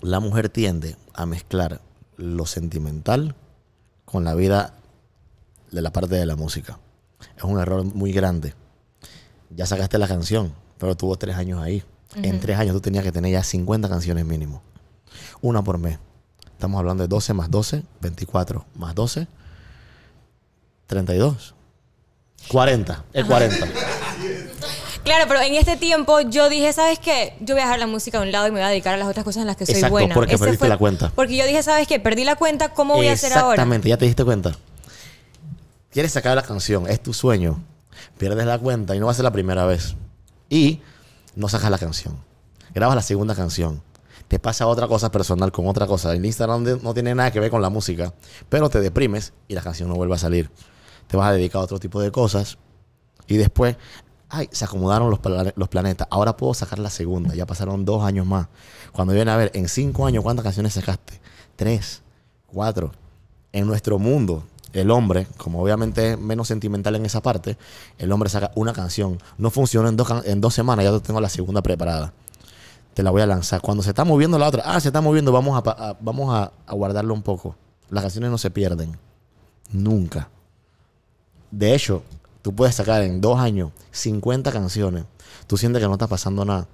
la mujer tiende a mezclar lo sentimental con la vida de la parte de la música. Es un error muy grande. Ya sacaste la canción, pero tuvo tres años ahí. En tres años tú tenías que tener ya 50 canciones mínimo. Una por mes. Estamos hablando de 12 más 12, 24 más 12, 32. 40, el 40.
Claro, pero en este tiempo yo dije, ¿sabes qué? Yo voy a dejar la música a un lado y me voy a dedicar a las otras cosas en las que soy buena. porque perdiste la cuenta. Porque yo dije, ¿sabes qué? Perdí la cuenta, ¿cómo voy a hacer ahora? Exactamente,
ya te diste cuenta. Quieres sacar la canción, es tu sueño. Pierdes la cuenta y no va a ser la primera vez. Y no sacas la canción. Grabas la segunda canción. Te pasa otra cosa personal con otra cosa. El Instagram no tiene nada que ver con la música, pero te deprimes y la canción no vuelve a salir te vas a dedicar a otro tipo de cosas. Y después, ay, se acomodaron los, los planetas. Ahora puedo sacar la segunda. Ya pasaron dos años más. Cuando viene a ver, en cinco años, ¿cuántas canciones sacaste? Tres, cuatro. En nuestro mundo, el hombre, como obviamente es menos sentimental en esa parte, el hombre saca una canción. No funciona en dos, en dos semanas, ya tengo la segunda preparada. Te la voy a lanzar. Cuando se está moviendo la otra, ah, se está moviendo, vamos vamos a guardarlo un poco. Las canciones no se pierden. Nunca. De hecho, tú puedes sacar en dos años 50 canciones. Tú sientes que no está pasando nada.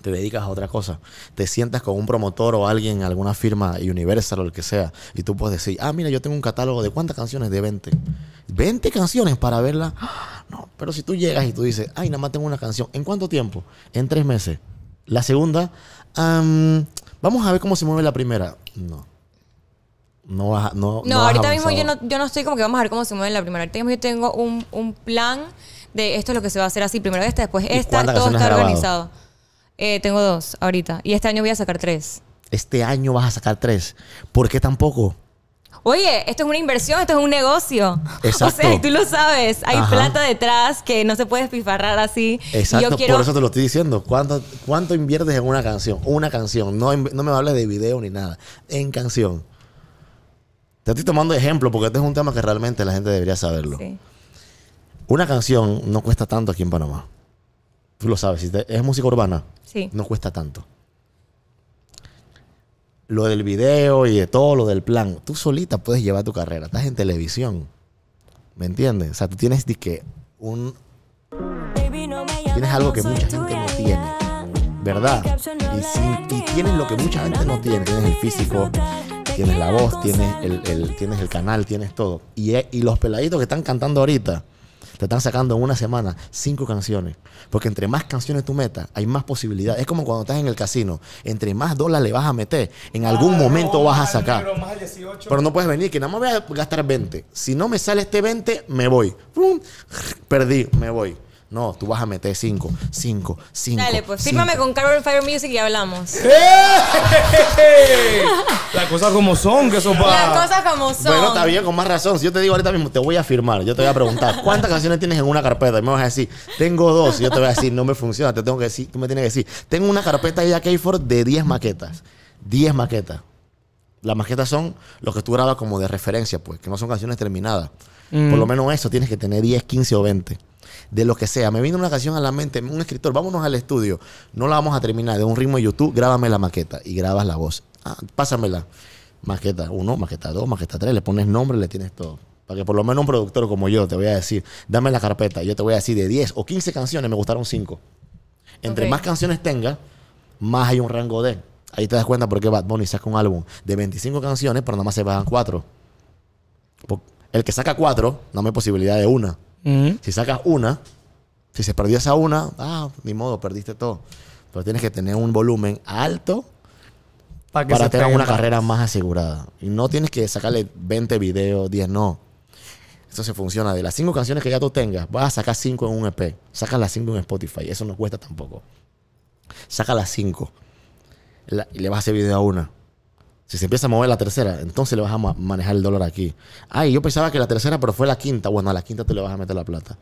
Te dedicas a otra cosa. Te sientas con un promotor o alguien, alguna firma Universal o el que sea. Y tú puedes decir, ah, mira, yo tengo un catálogo de cuántas canciones, de 20. 20 canciones para verla? ¡Ah! No, pero si tú llegas y tú dices, ay, nada más tengo una canción. ¿En cuánto tiempo? En tres meses. La segunda, vamos a ver cómo se mueve la primera. No no ahorita mismo yo no,
yo no estoy como que vamos a ver cómo se mueve la primera. vez yo tengo un, plan de esto es lo que se va a hacer así. Primero esta, después esta. Todo está organizado. Eh, tengo dos ahorita. Y este año voy a sacar tres.
Este año vas a sacar tres. ¿Por qué tampoco?
Oye, esto es una inversión, esto es un negocio.
Exacto. tú
lo sabes, hay plata detrás que no se puede espifarrar así. Exacto, por eso te
lo estoy diciendo. ¿Cuánto, ¿Cuánto inviertes en una canción? Una canción. No, no me hables de video ni nada. En canción. Te estoy tomando ejemplo porque este es un tema que realmente la gente debería saberlo. Una canción no cuesta tanto aquí en Panamá. Tú lo sabes, si es música urbana, no cuesta tanto. Lo del video y de todo lo del plan, tú solita puedes llevar tu carrera. Estás en televisión. ¿Me entiendes? O sea, tú tienes un. Tienes algo que mucha gente no tiene. ¿Verdad? y tienes lo que mucha gente no tiene. Tienes el físico, tienes la voz, tienes el, tienes el canal, tienes todo. Y, y los peladitos que están cantando ahorita, te están sacando en una semana cinco canciones. Porque entre más canciones tú metas, hay más posibilidades. Es como cuando estás en el casino. Entre más dólares le vas a meter, en algún ah, momento vas a sacar. Pero no puedes venir, que nada más voy a gastar 20. Si no me sale este 20, me voy. Perdí, me voy. No, tú vas a meter 5, 5, 5. Dale, pues fírmame
con Carver Fire Music y hablamos.
Las cosas como son, que eso pasa. Las
cosas como son. Bueno, está bien,
con más razón. Si yo te digo ahorita mismo, te voy a firmar. Yo te voy a preguntar, ¿cuántas canciones tienes en una carpeta? Y me vas a decir, tengo dos. Y yo te voy a decir, no me funciona. Te tengo que decir, tú me tienes que decir, tengo una carpeta de K Ford de 10 maquetas. 10 maquetas. Las maquetas son los que tú grabas como de referencia, pues, que no son canciones terminadas. Por mm. lo menos eso tienes que tener 10, 15 o 20 de lo que sea. Me vino una canción a la mente, un escritor, vámonos al estudio. No la vamos a terminar de un ritmo de YouTube, grábame la maqueta y grabas la voz. Ah, pásamela. Maqueta 1, maqueta 2, maqueta 3, le pones nombre, le tienes todo. Para que por lo menos un productor como yo te voy a decir, dame la carpeta, yo te voy a decir de 10 o 15 canciones, me gustaron 5. Entre más canciones tenga, más hay un rango de. Ahí te das cuenta por qué Bad Bunny saca un álbum de 25 canciones, pero nada más se bajan 4. El que saca 4, no me posibilidad de una. Si sacas una, si se perdió esa una, ah, ni modo, perdiste todo. Pero tienes que tener un volumen alto
para, tener una carrera
más asegurada. Y no tienes que sacarle 20 videos, 10, no. Eso se funciona. De las 5 canciones que ya tú tengas, vas a sacar 5 en un EP. Sacas las 5 en Spotify. Eso no cuesta tampoco. Saca las 5. y le vas a hacer video a una. Si se empieza a mover la tercera, entonces le vas a manejar el dólar aquí. Ay, yo pensaba que la tercera, pero fue la quinta. Bueno, a la quinta te le vas a meter la plata.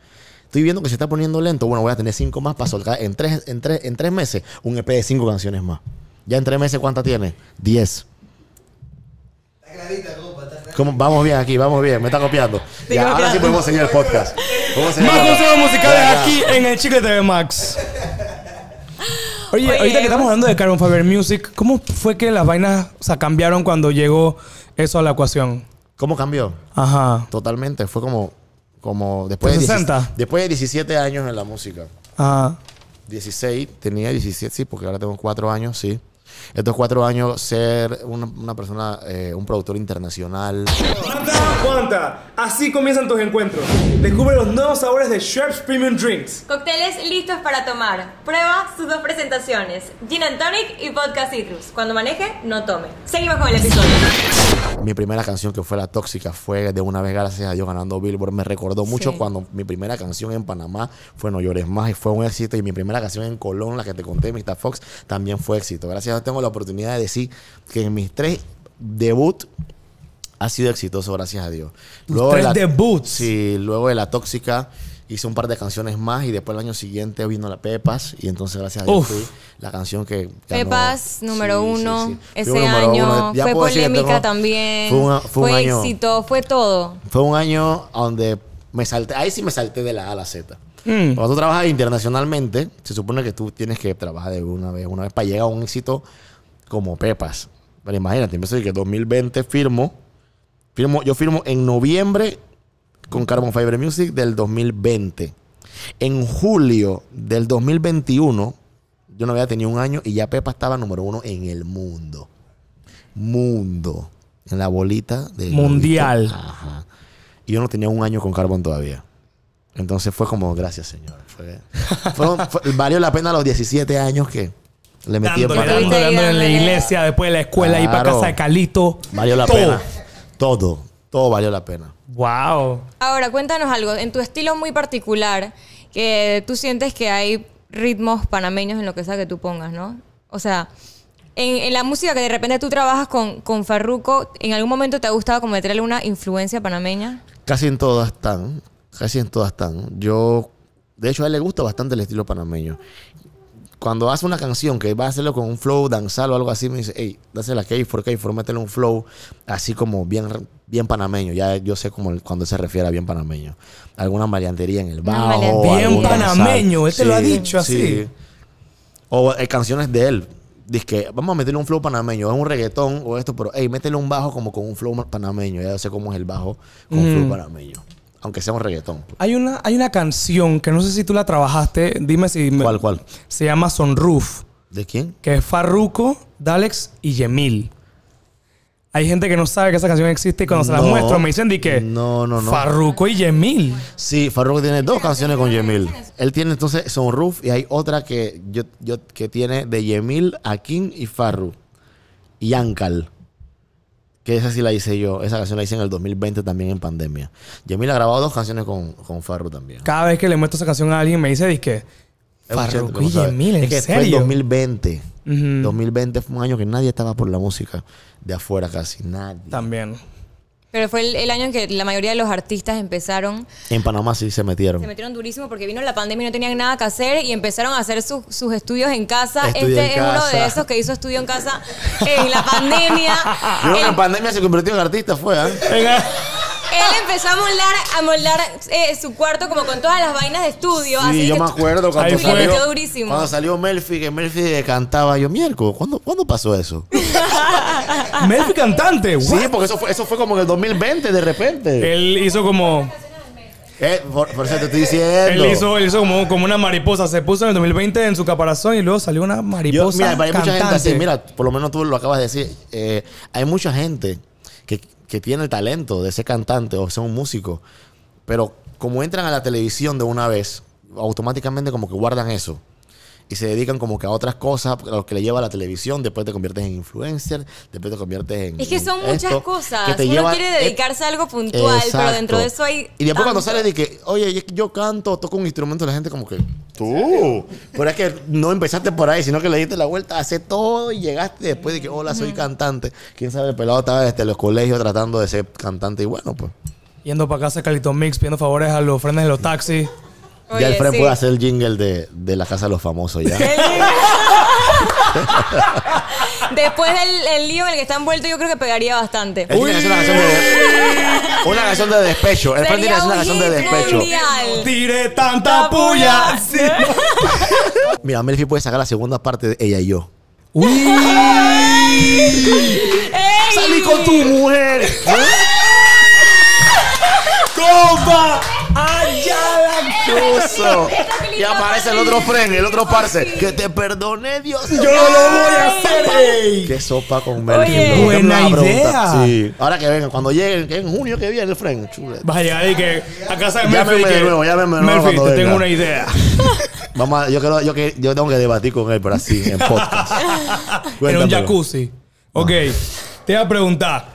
Estoy viendo que se está poniendo lento. Bueno, voy a tener cinco más para soltar en tres, en tres, en tres meses un EP de cinco canciones más. Ya en tres meses, ¿cuánta tiene? Diez. Vamos bien aquí, vamos bien. Me está copiando. Ya, ahora sí podemos seguir el podcast. Más consejos musicales aquí
en el Chicle TV Max. Oye, ahorita que estamos pues. hablando de Carbon Fiber Music, ¿cómo fue que las vainas cambiaron cuando llegó eso a la ecuación? ¿Cómo cambió? Ajá. Totalmente. Fue como, como después, de 60?
después de 17 años en la música. Ajá. 16, tenía 17, sí, porque ahora tengo 4 años, sí estos cuatro años ser una, persona, eh, un productor
internacional. Así comienzan tus encuentros. Descubre los nuevos sabores de Sherp's Premium Drinks.
Cócteles listos para tomar. Prueba sus dos presentaciones, Gin and Tonic y Vodka Citrus. Cuando maneje, no tome. Seguimos con el episodio.
Mi primera canción, que fue La Tóxica, fue de una vez, gracias a Dios, ganando Billboard. Me recordó mucho cuando mi primera canción en Panamá fue No Llores Más y fue un éxito. Y mi primera canción en Colón, la que te conté, Mr. Fox, también fue éxito. Gracias a Dios tengo la oportunidad de decir que en mis tres debut ha sido exitoso, gracias a Dios. tres debuts. Sí, luego de La Tóxica hice un par de canciones más y después el año siguiente vino la Pepas y entonces gracias a Dios la canción que Pepas
número uno ese año fue polémica también fue, éxito fue todo
fue un año donde me salté ahí sí me salté de la A a la Z mm. cuando tú trabajas internacionalmente se supone que tú tienes que trabajar de una vez una vez para llegar a un éxito como Pepas pero imagínate decir que 2020 firmo firmo yo firmo en noviembre con Carbon Fiber Music del 2020. En julio del 2021, yo no había tenido un año y ya Pepa estaba número uno en el mundo. Mundo. En la bolita de Mundial. Y yo no tenía un año con Carbon todavía. Entonces fue como, gracias, señor. valió la pena los 17 años que le metí en en la
iglesia, después de la escuela, y para casa de Calito. Valió la pena.
Todo todo valió la pena.
¡Wow!
Ahora, cuéntanos algo. En tu estilo muy particular, que tú sientes que hay ritmos panameños en lo que sea que tú pongas, ¿no? O sea, en, la música que de repente tú trabajas con, con Farruko, ¿en algún momento te ha gustado meterle una influencia panameña?
Casi en todas están, casi en todas están. Yo, de hecho, a él le gusta bastante el estilo panameño cuando hace una canción que va a hacerlo con un flow danzal o algo así, me dice, hey, dásela K4, K4, métele un flow así como bien, bien panameño. Ya yo sé como cuando se refiere a bien panameño. Alguna maleantería en el bajo. Bien panameño, él te este lo ha dicho así. O hay eh, canciones de él. Dice que vamos a meterle un flow panameño, es un reggaetón o esto, pero hey, métele un bajo como con un flow panameño. Ya sé cómo es el bajo con un flow panameño aunque sea un reggaetón.
Hay una, hay una canción que no sé si tú la trabajaste, dime si... ¿Cuál, cuál? Se llama Sunroof. ¿De quién? Que es Farruko, Dalex y Yemil. Hay gente que no sabe que esa canción existe y cuando se la muestro me dicen de que no, no, no. Farruko y
Yemil. Sí, Farruko tiene dos canciones con Yemil. Él tiene entonces Sunroof y hay otra que yo, yo que tiene de Yemil, Akin y Farru. Y Ankal. Que esa sí la hice yo. Esa canción la hice en el 2020 también en pandemia. Yemil ha grabado dos canciones con, con Farru también.
Cada vez que le muestro esa canción a alguien me dice, disque, que Yemil, ¿en es que serio? Fue el
2020. 2020 fue un año que nadie estaba por la música de afuera casi. Nadie.
También.
Pero fue el, año en que la mayoría de los artistas empezaron.
En Panamá sí se metieron. Se
metieron durísimo porque vino la pandemia y no tenían nada que hacer y empezaron a hacer sus estudios en casa. este es uno de esos que hizo estudio en casa en la pandemia. Yo en la
pandemia se convirtió en artista, fue. ¿eh?
Él empezó a moldar, a eh, su cuarto como con todas las vainas de estudio. Sí, yo me acuerdo cuando salió, durísimo. cuando
salió Melfi, que Melfi cantaba yo, miércoles, ¿cuándo, ¿cuándo pasó eso? Melfi cantante. Sí, porque eso fue, eso fue como en el 2020 de repente.
Él hizo como. Eh, por, eso te estoy diciendo. Él hizo, como, una mariposa. Se puso en el 2020 en su caparazón y luego salió una mariposa. mira, hay mucha gente así, mira,
por lo menos tú lo acabas de decir. Eh, hay mucha gente que que tiene el talento de ser cantante o ser un músico, pero como entran a la televisión de una vez, automáticamente como que guardan eso y se dedican como que a otras cosas, a los que le lleva la televisión, después te conviertes en influencer, después te conviertes en... Es que son muchas cosas. Uno quiere
e dedicarse a algo puntual, pero dentro de eso hay... Y
después cuando sale de que, oye, yo canto, toco un instrumento, la gente como que... Tú, pero es que no empezaste por ahí, sino que le diste la vuelta, hace todo y llegaste después de que, hola, soy cantante. Quién sabe, el pelado estaba desde los colegios tratando de ser cantante y bueno, pues.
Yendo para casa, Calito Mix, pidiendo favores a los frenes de los taxis
ya el Fren puede hacer
el jingle de, la casa de los famosos ya.
Después del lío en el que está envuelto, yo creo que pegaría bastante. una
canción de, despecho. El Fren tiene una canción de despecho.
Tire tanta puya.
Mira, Melfi puede sacar la segunda parte de ella y yo.
Salí con tu mujer. ¡Compa!
Y aparece el otro fren, el
otro parce. Que te perdone, Dios. Yo no lo voy a hacer, ey. Qué sopa con
Melvin. Buena
idea. Sí. Ahora que venga, cuando llegue que en junio que viene el fren, Vaya,
ahí que a casa de Melvin. Llámeme de nuevo, te tengo una idea.
Vamos, yo, creo, yo, que, yo tengo que debatir con él, pero así, en podcast. en
un
jacuzzi. Ok, te voy a preguntar.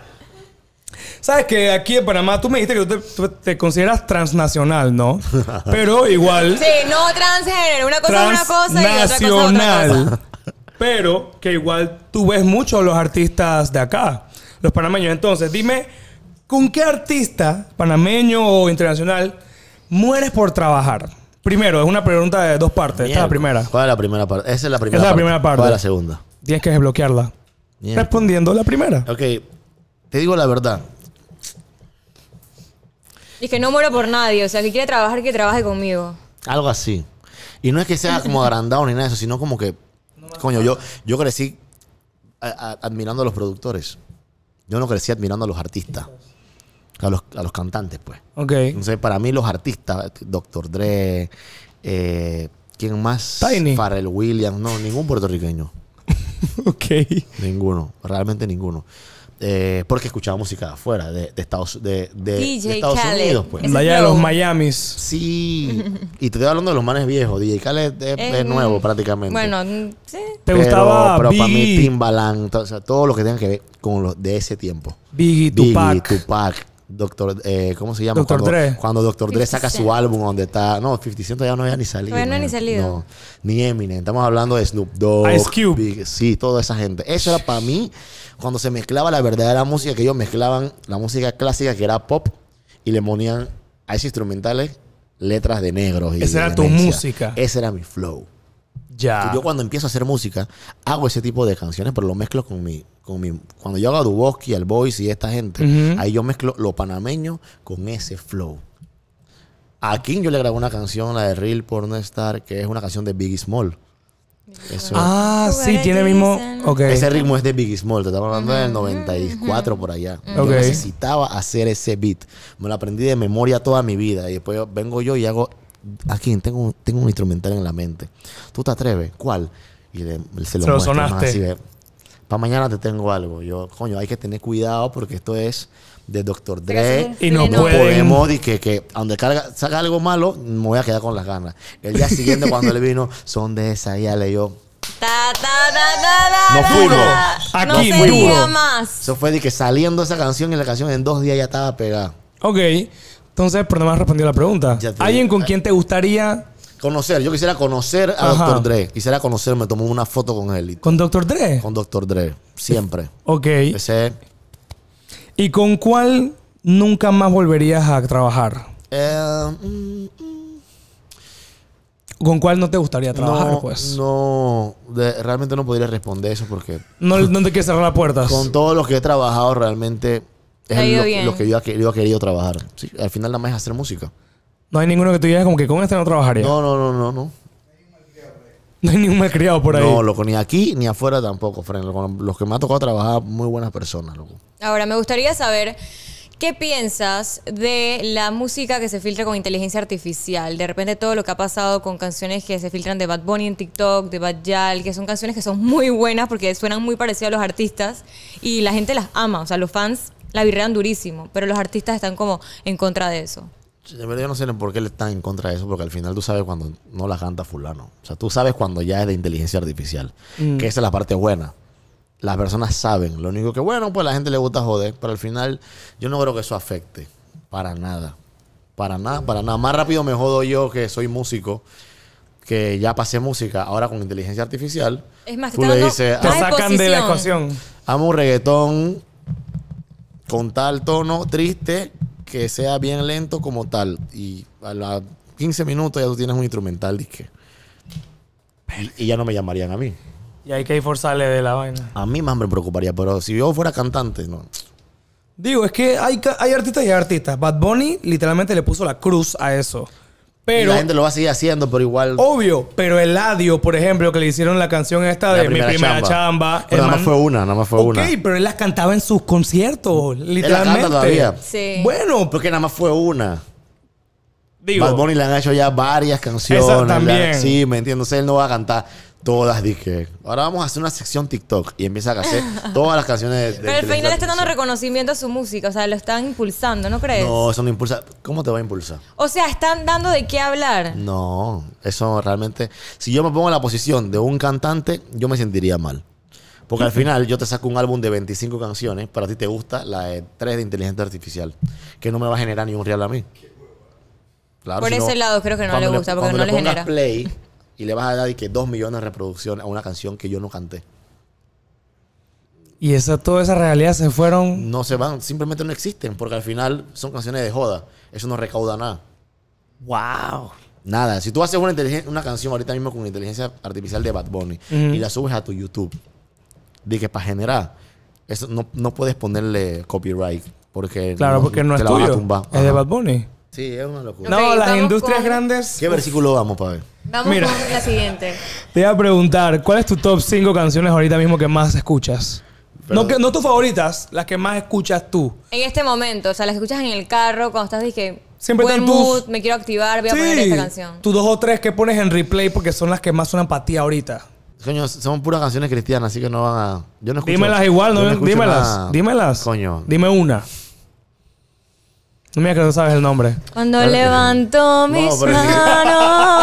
Sabes que aquí en Panamá tú me dijiste que tú te, consideras transnacional, ¿no? Pero igual.
Sí, no transgénero. Una cosa es una cosa y otra
cosa es Pero que igual tú ves mucho a los artistas de acá, los panameños. Entonces, dime, ¿con qué artista, panameño o internacional, mueres por trabajar? Primero, es una pregunta de dos partes. Esta es la primera. ¿Cuál es la primera parte? Esa es la primera Esa es la primera parte. ¿Cuál es la segunda? Tienes que desbloquearla. Respondiendo la primera. Ok,
te digo la verdad.
Dije, no muero por nadie. O sea, que quiere trabajar, que trabaje conmigo.
Algo así. Y no es que sea como agrandado ni nada de eso, sino como que, coño, yo, yo crecí admirando a los productores. Yo no crecí admirando a los artistas. A los, cantantes, pues. Ok. Entonces, para mí, los artistas, Dr. Dre, eh, ¿quién más? Tiny. Pharrell Williams, no, ningún puertorriqueño. Ok. Ninguno, realmente ninguno. Eh, porque escuchaba música afuera, de, Estados, de, de, Unidos. Pues. La de los Miamis. Sí. y te estoy hablando de los manes viejos. DJ Khaled es, eh, nuevo prácticamente. Bueno,
mm, sí. ¿Te pero,
gustaba Pero para mí Timbaland, todo lo que tenga que ver con los de ese tiempo. Biggie, Tupac. Doctor, eh, ¿cómo se llama? Doctor cuando, Dre. Cuando Doctor Dre saca su álbum donde está, no, 50 Cent ya no había ni salido. no había ni salido. ni Eminem. Estamos hablando de Snoop Dogg. Ice Cube. sí, toda esa gente. Eso era para mí cuando se mezclaba la verdadera música, que ellos mezclaban la música clásica que era pop y le ponían a esos instrumentales letras de negros. Esa era tu música. Ese era mi flow. Ya. yo cuando empiezo a hacer música, hago ese tipo de canciones, pero lo mezclo con mi cuando yo hago a Duboski, al Boys y esta gente, ahí yo mezclo lo panameño con ese flow. A King yo le grabé una canción, la de Real Star, que es una canción de Biggie Small. Ah, ah, sí, tiene mismo. Okay. Ese ritmo es de Biggie Small, te estaba hablando del 94 por allá. Yo necesitaba hacer ese beat. Me lo aprendí de memoria toda mi vida. Y después vengo yo y hago. Aquí ah, tengo, tengo un instrumental en la mente. ¿Tú te atreves? ¿Cuál? Y se lo, más sonaste. Así, para mañana te tengo algo. Yo, coño, hay que tener cuidado porque esto es de Dr. Dre. Y no, no podemos, y que, que donde carga, algo malo, me voy a quedar con las ganas. El día siguiente, cuando le vino, son de esa, ya le yo. no fuimos. Aquí no más. Eso fue de que saliendo esa canción y la canción en dos días ya estaba pegada.
Ok. Entonces, por no más respondió la pregunta. ¿Alguien con quien te gustaría Conocer, yo quisiera conocer a Dr. Dre. Quisiera
conocerme. me tomó una foto con él. ¿Con Dr. Dre? Con Dr. Dre, siempre.
ok. ¿Y con cuál nunca más volverías a trabajar? Eh, mm, mm. ¿Con cuál no te gustaría trabajar, pues?
No, realmente no podría responder eso porque... No, te quieres cerrar las puertas. Con todos los que he trabajado realmente es lo, que yo, he querido trabajar. al final nada más es hacer música.
No hay ninguno que tú digas como que con este no trabajaría. No, no, no, no, no. No hay ningún criado
por ahí. No, loco, ni aquí ni afuera tampoco, Fren. los que me ha tocado trabajar, muy buenas personas, loco.
Ahora, me gustaría saber qué piensas de la música que se filtra con inteligencia artificial. De repente todo lo que ha pasado con canciones que se filtran de Bad Bunny en TikTok, de Bad Yal, que son canciones que son muy buenas porque suenan muy parecidas a los artistas y la gente las ama. O sea, los fans la virrean durísimo, pero los artistas están como en contra de eso.
De verdad yo no sé por qué le están en contra de eso, porque al final tú sabes cuando no la canta fulano. O sea, tú sabes cuando ya es de inteligencia artificial, mm. que esa es la parte buena. Las personas saben, lo único que bueno, pues la gente le gusta joder, pero al final yo no creo que eso afecte para nada. Para nada, para nada. Más rápido me jodo yo que soy músico que ya pasé música, ahora con inteligencia artificial, es más, tú le dices, ah, te sacan de la ecuación. Amo un reggaetón con tal tono triste que sea bien lento como tal. Y a las 15 minutos ya tú tienes un instrumental disque. Y, ya no me llamarían a mí.
Y hay que forzarle de la vaina.
A mí más me preocuparía, pero si yo fuera cantante, no.
Digo, es que hay, hay artistas y hay artistas. Bad Bunny literalmente le puso la cruz a eso. Pero, la gente lo va a seguir haciendo, pero igual. Obvio, pero el Eladio, por ejemplo, que le hicieron la canción esta de Mi primera chamba. nada más fue una,
nada más fue una. Ok,
pero él las cantaba en sus conciertos, literalmente. Él todavía. Bueno. Porque nada más fue una.
Digo. Bad Bunny le han hecho ya varias canciones. Esas sí, me entiendo. él no va a cantar todas dije, ahora vamos a hacer una sección TikTok y empieza a hacer todas las canciones de Pero al final están
dando reconocimiento a su música, o sea, lo están impulsando, ¿no crees? No,
eso no impulsa. ¿Cómo te va a impulsar?
O sea, están dando de qué hablar.
No, eso realmente. Si yo me pongo en la posición de un cantante, yo me sentiría mal. Porque al final yo te saco un álbum de 25 canciones, para ti te gusta la de 3 de inteligencia artificial, que no me va a generar ni un real a mí. Claro, Por ese lado creo que no le gusta, porque no le, genera. y le vas a dar y que dos millones de reproducciones a una canción que yo no canté.
Y esa, todas esas realidades se
fueron. No se van, simplemente no existen, porque al final son canciones de joda. Eso no recauda nada. ¡Wow! Nada. Si tú haces una, canción ahorita mismo con inteligencia artificial de Bad Bunny y la subes a tu YouTube, de que para generar, eso no, puedes ponerle copyright. Porque claro, porque no la tuyo. a tumbar. Es de Bad
Bunny. Sí, es una locura. No, las industrias
grandes. ¿Qué versículo vamos para ver?
Vamos
con la siguiente.
Te iba a preguntar, ¿cuál es tu top 5 canciones ahorita mismo que más escuchas? no, no tus favoritas, las que más escuchas tú.
En este momento, o sea, las escuchas en el carro cuando estás, dije,
Siempre buen mood,
me quiero activar, voy a poner esta canción.
Tus dos o tres que pones en replay porque son las que más suenan para ti ahorita.
Coño, son puras canciones cristianas, así que no van a... Yo no escucho, dímelas igual, dímelas,
dímelas. Coño. Dime una. No mira que no sabes el nombre. Cuando
levanto mis manos...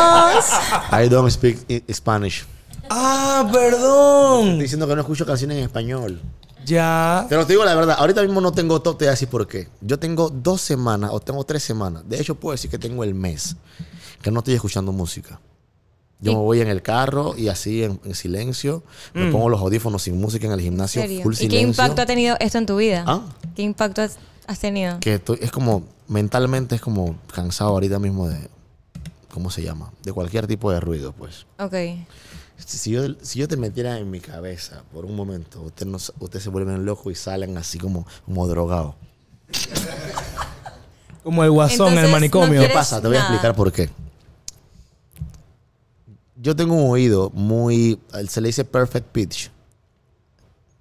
I don't speak Spanish.
Ah, perdón. diciendo que no escucho canciones en español. Ya. Te lo digo la verdad. Ahorita mismo no tengo top, te voy por qué. Yo tengo dos semanas o tengo tres semanas. De hecho, puedo decir que tengo el mes que no estoy escuchando música. Yo me voy en el carro y así en, silencio. Me mm. pongo los audífonos sin música en el gimnasio. ¿Y qué impacto
ha tenido esto en tu vida? ¿Ah? ¿Qué impacto has, tenido?
Que estoy, es como, mentalmente es como cansado ahorita mismo de ¿cómo se llama? De cualquier tipo de ruido, pues. Ok. Si yo, si yo te metiera en mi cabeza por un momento, ustedes usted se vuelven locos y salen así como, como drogados.
como el guasón en el manicomio. ¿Qué pasa? Te voy a explicar
por qué. Yo tengo un oído muy. Se le dice perfect pitch.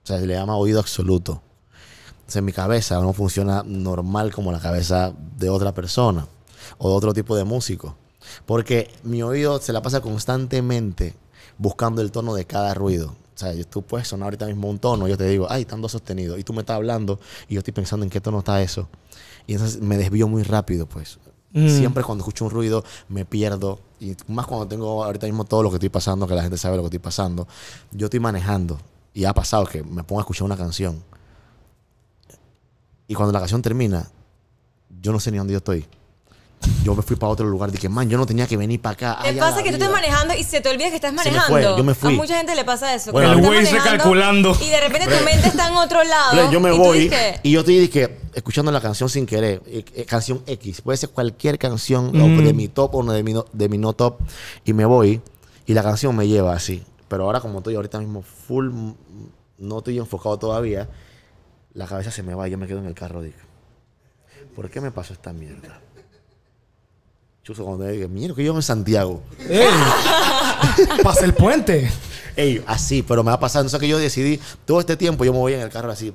O sea, se le llama oído absoluto. Entonces, mi cabeza no funciona normal como la cabeza de otra persona o de otro tipo de músico. Porque mi oído se la pasa constantemente buscando el tono de cada ruido. O sea, tú puedes sonar ahorita mismo un tono, yo te digo, ay, están dos sostenidos. Y tú me estás hablando y yo estoy pensando en qué tono está eso. Y entonces me desvío muy rápido, pues. Mm. Siempre cuando escucho un ruido me pierdo. Y más cuando tengo ahorita mismo todo lo que estoy pasando, que la gente sabe lo que estoy pasando. Yo estoy manejando. Y ha pasado que me pongo a escuchar una canción. Y cuando la canción termina, yo no sé ni dónde yo estoy yo me fui para otro lugar. Dije, man, yo no tenía que venir para acá. Te pasa que tú estás
manejando y se te olvida que estás manejando. yo me fui. A mucha gente le pasa eso. Bueno, el güey recalculando. Y de repente tu mente está en otro lado. yo me voy
y yo te dije, escuchando la canción sin querer, eh, eh, canción X, puede ser cualquier canción mm. de mi top o de mi, no, de mi no top, y me voy y la canción me lleva así. Pero ahora como estoy ahorita mismo full, mm, no estoy enfocado todavía, la cabeza se me va y yo me quedo en el carro, digo, ¿por qué me pasó esta mierda? Chuso, cuando te que yo en Santiago.
¡Ey!
Pasa el puente.
Ey, así, pero me va pasando. Eso que yo decidí, todo este tiempo yo me voy en el carro así.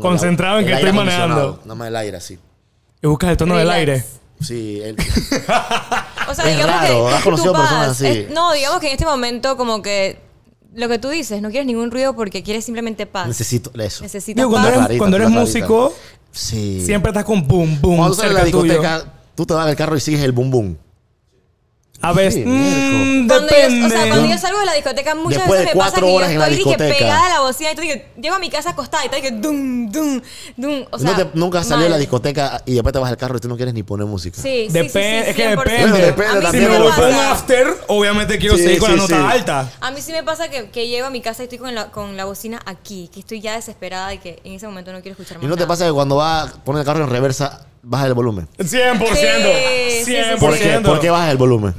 Concentrado en que estoy manejando. Nada más el aire así. Y buscas el tono del aire. Sí,
o sea, digamos raro, que. Has conocido personas así. no, digamos que en este momento, como que lo que tú dices, no quieres ningún ruido porque quieres simplemente paz. Necesito eso. Necesito cuando, paz. Eres,
cuando eres, músico,
sí. siempre estás con boom, boom. pum cerca la discoteca,
tú te vas al carro y sigues el boom boom. A ver,
mm, depende. cuando yo, o sea, cuando yo salgo de la discoteca, muchas veces me pasa que yo estoy pegada a la bocina y tú dije, llego a mi casa acostada y te que dum, dum, dum. O sea, no nunca salió de la
discoteca y después te vas al carro y tú no quieres ni poner música. Sí, sí, sí,
Es que
depende.
depende Si me lo pongo after, obviamente quiero seguir con la nota alta.
A mí sí me pasa que, que, llego a mi casa y estoy con la, con la bocina aquí, que estoy ya desesperada y que en ese momento no quiero escuchar más. ¿Y no
te pasa que cuando vas a poner el carro en reversa, baja el volumen?
100%.
100%. ¿Por, qué?
baja el volumen?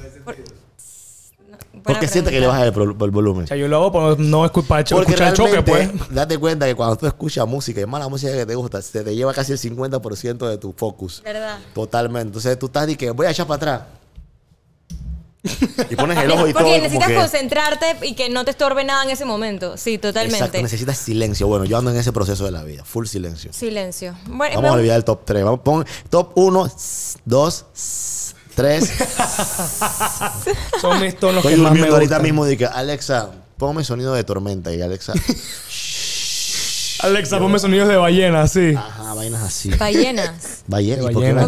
porque siente que le baja el, volumen?
yo lo no escuchar, Porque el choque, pues.
Date cuenta que cuando tú escuchas música y más la música que te gusta, se te lleva casi el 50% de tu focus. ¿Verdad? Totalmente. Entonces tú estás diciendo que voy a echar para atrás. Y pones el ojo y todo. Porque necesitas
concentrarte y que no te estorbe nada en ese momento. Sí, totalmente. Exacto,
necesitas silencio. Bueno, yo ando en ese proceso de la vida. Full silencio.
Silencio. Vamos a olvidar
el top 3. Vamos, pon top 1, 2, 3.
Son mis tonos que más me gustan. ahorita mismo
Y Alexa, ponme sonido de tormenta. Y Alexa...
Alexa, ponme sonidos de
ballenas, sí. Ajá, ballenas así. Ballenas. Ballenas. ¿Por qué ballenas?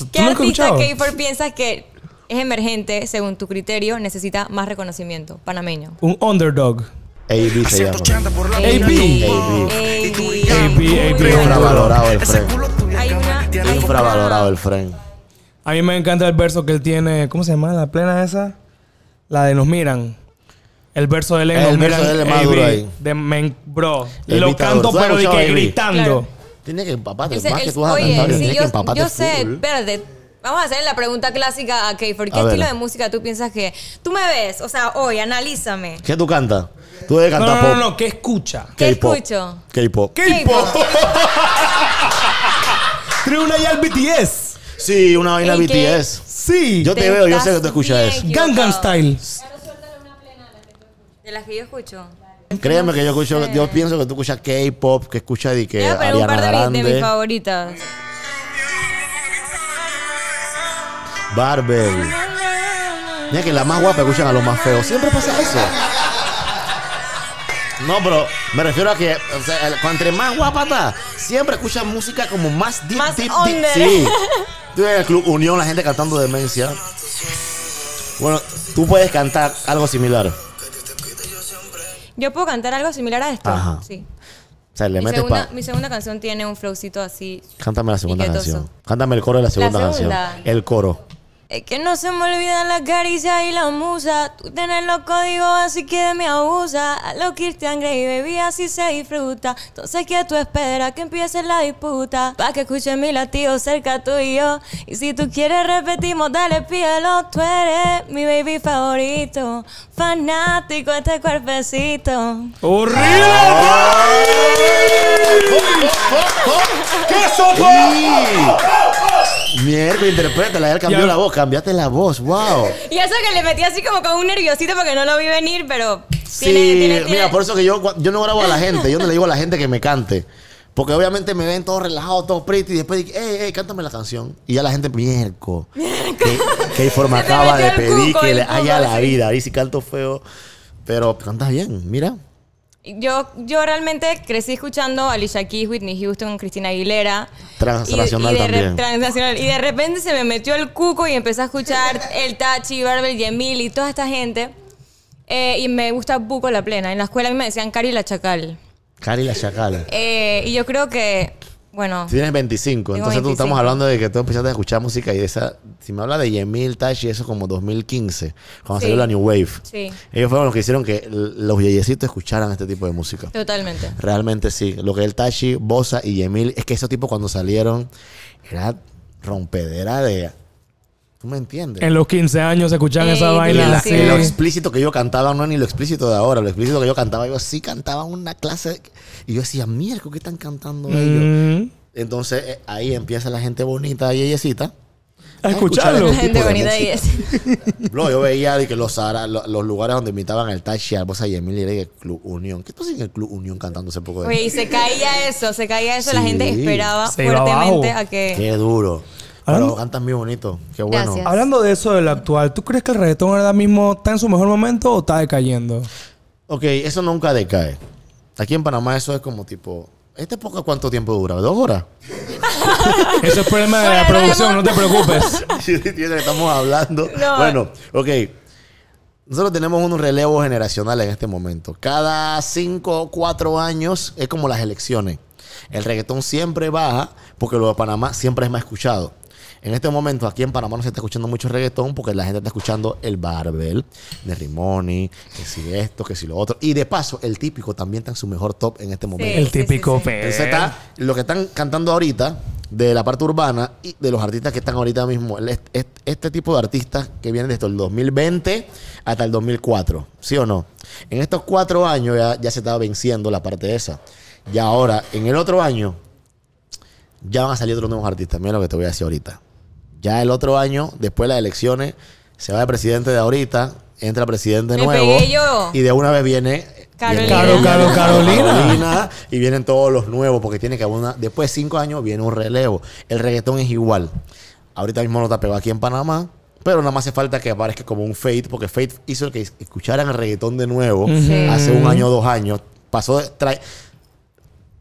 Ok. ¿Qué artista k piensas que es emergente, según tu criterio, necesita más reconocimiento. Panameño.
Un underdog. AB se llama. AB.
AB. AB. Infravalorado el friend. Infravalorado
el
friend. A mí me encanta el verso que él tiene. ¿Cómo se llama la plena esa? La de nos miran. El verso de él El verso de él más ahí. De men, bro, lo canto pero de que gritando. Tiene que empaparte.
Más que tú vas a cantar, que empaparte. Yo sé, espérate.
Vamos a hacer la pregunta clásica a K-Pop. qué estilo de música tú piensas que... Tú me ves, o sea, hoy, analízame.
¿Qué tú cantas? Tú debes No, cantar no, no, no,
¿qué escucha? ¿Qué
K-pop. escucho? K-pop.
K-pop.
Creo una ya al BTS. Sí, una
vaina BTS. Sí. Yo te, veo, yo sé que tú escuchas eso. Gangnam Style.
De las que yo escucho. Créeme que yo escucho, yo
pienso que tú escuchas K-pop, que escuchas de que Voy a un par de, mis- de mis
favoritas.
Barbell Mira que la más guapa escuchan a los más feos. Siempre pasa eso. No, pero me refiero a que o sea, entre más guapa está, siempre escuchan música como más deep, deep, Sí. Tú en el Club Unión, la gente cantando demencia. Bueno, tú puedes cantar algo similar.
Yo puedo cantar algo similar a esto. Ajá. Sí.
O sea, le mi, metes segunda,
mi segunda canción tiene un flowcito así.
Cántame la segunda canción. Cántame el coro de la segunda, canción. El coro.
Es que no se me olvidan las caricias y la musa. Tú tenés los códigos, así que me abusa. A lo Christian Grey, baby, así se disfruta. Entonces, ¿qué tú esperas? Que empiece la disputa. Pa' que escuche mi latido cerca tú y yo. Y si tú quieres, repetimos, dale, pídelo. Tú eres mi baby favorito. Fanático este cuerpecito.
¡Horrible!
¡Qué sopa!
Mierda, interprétala. Él cambió la voz. Cambiaste la voz. Wow.
Y eso que le metí así como con un nerviosito porque no lo vi venir, pero.
Sí, mira, por eso que yo, yo no grabo a la gente. Yo no le digo a la gente que me cante. Porque obviamente me ven todo relajado, todo pretty. Y después dije, ¡Eh, hey, cántame la canción. Y ya la gente, mierco.
que forma acaba de pedir que le haya la vida.
Ahí sí canto feo. Pero cantas bien, mira.
Yo, yo realmente crecí escuchando a Alicia Keys, Whitney Houston, Cristina Aguilera.
Transnacional y, de,
Transnacional. Y de repente se me metió el cuco y empecé a escuchar el Tachi, Barbel, Yemil y toda esta gente. Eh, y me gusta Buco La Plena. En la escuela a mí me decían Cari la Chacal.
Cari la Chacal.
Eh, y yo creo que bueno. Si tienes
25, entonces tú estamos hablando de que tú empezaste a escuchar música y esa. Si me habla de Yemil, Tashi, eso como 2015, cuando salió la New Wave. Sí. Ellos fueron los que hicieron que los yeyecitos escucharan este tipo de música. Totalmente. Realmente sí. Lo que el Tashi, Bosa y Yemil, es que esos tipos cuando salieron era rompedera de
¿Tú me entiendes? En los 15 años escuchaban esa sí, vaina. Lo
explícito que yo cantaba no es ni lo explícito de ahora. Lo explícito que yo cantaba, yo sí cantaba una clase. Y yo decía, mierda, ¿qué están cantando ellos? Mm. Entonces eh, ahí empieza la gente bonita y ellecita. A escucharlo. Este la gente bonita y es. yo veía que los, los, lugares donde invitaban el Tachi Arbosa y Emil y el Club Unión. ¿Qué pasa en el Club Unión cantando ese poco de.? se
caía eso, se caía eso. La gente esperaba fuertemente a que. Qué
duro. Pero lo cantan muy bonito. Qué
bueno.
Hablando de eso del actual, ¿tú crees que el reggaetón ahora mismo está en su mejor momento o está decayendo?
Ok, eso nunca decae. Aquí en Panamá eso es como tipo... ¿Este poco cuánto tiempo dura? ¿Dos horas? Eso es problema de la producción, no te preocupes. Estamos hablando. Bueno, ok. Nosotros tenemos un relevo generacional en este momento. Cada cinco o cuatro años es como las elecciones. El reggaetón siempre baja porque lo de Panamá siempre es más escuchado. En este momento aquí en Panamá no se está escuchando mucho reggaetón porque la gente está escuchando el Barbel, de Rimoni, que si esto, que si lo otro. Y de paso, el típico también está en su mejor top en este momento. el típico está lo que están cantando ahorita de la parte urbana y de los artistas que están ahorita mismo. Este, tipo de artistas que vienen desde el 2020 hasta el 2004, ¿sí o no? En estos cuatro años ya, ya se estaba venciendo la parte esa. Y ahora, en el otro año, ya van a salir otros nuevos artistas. Mira lo que te voy a decir ahorita. Ya el otro año, después de las elecciones, se va el presidente de ahorita, entra presidente nuevo. Y de una vez viene Carolina. Carolina. Y vienen todos los nuevos, porque tiene que haber una. Después de cinco años viene un relevo. El reggaetón es igual. Ahorita mismo no está pegado aquí en Panamá. Pero nada más hace falta que aparezca como un Fate, porque Fate hizo que escucharan el reggaetón de nuevo hace un año o dos años. Pasó para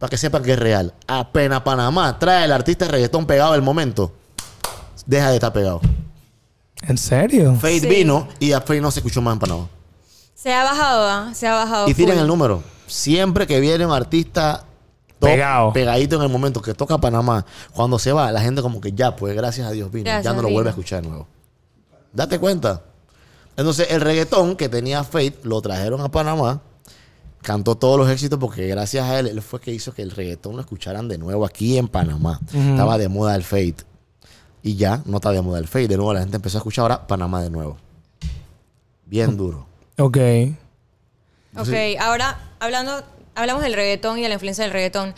que sepan que es real. Apenas Panamá trae el artista de reggaetón pegado al momento deja de estar pegado. ¿En serio? Faith vino y a Faith no se escuchó más en Panamá.
Se ha bajado, ¿ah? se ha bajado. Y tiren el
número. Siempre que viene un artista pegadito en el momento que toca Panamá, cuando se va, la gente como que ya, pues gracias a Dios vino. ya no lo vuelve a escuchar de nuevo. Date cuenta. Entonces, el reggaetón que tenía Faith lo trajeron a Panamá. Cantó todos los éxitos porque gracias a él, él fue que hizo que el reggaetón lo escucharan de nuevo aquí en Panamá. Estaba de moda el Faith. Y ya, nota de el fade. De nuevo, la gente empezó a escuchar ahora Panamá de nuevo. Bien duro.
Ok.
ok, ahora hablando, hablamos del reggaetón y de la influencia del reggaetón.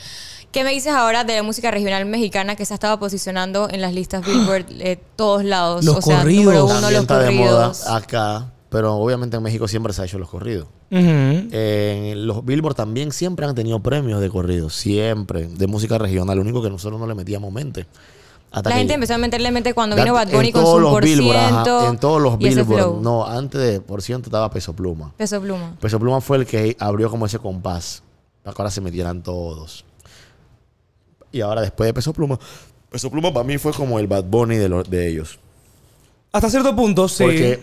¿Qué me dices ahora de la música regional mexicana que se ha estado posicionando en las listas Billboard de todos lados? Los o sea, Número uno, los corridos. De moda
acá, pero obviamente en México siempre se ha hecho los corridos. en los Billboard también siempre han tenido premios de corridos, siempre, de música regional. Lo único que nosotros no le metíamos mente la gente empezó
a meterle mente cuando vino Bad Bunny con su En todos los Billboard.
No, antes de por ciento estaba Peso Pluma. Peso Pluma. Peso Pluma fue el que abrió como ese compás. Para que ahora se metieran todos. Y ahora después de Peso Pluma. Peso Pluma para mí fue como el Bad Bunny de, de ellos.
Hasta cierto punto, sí. Porque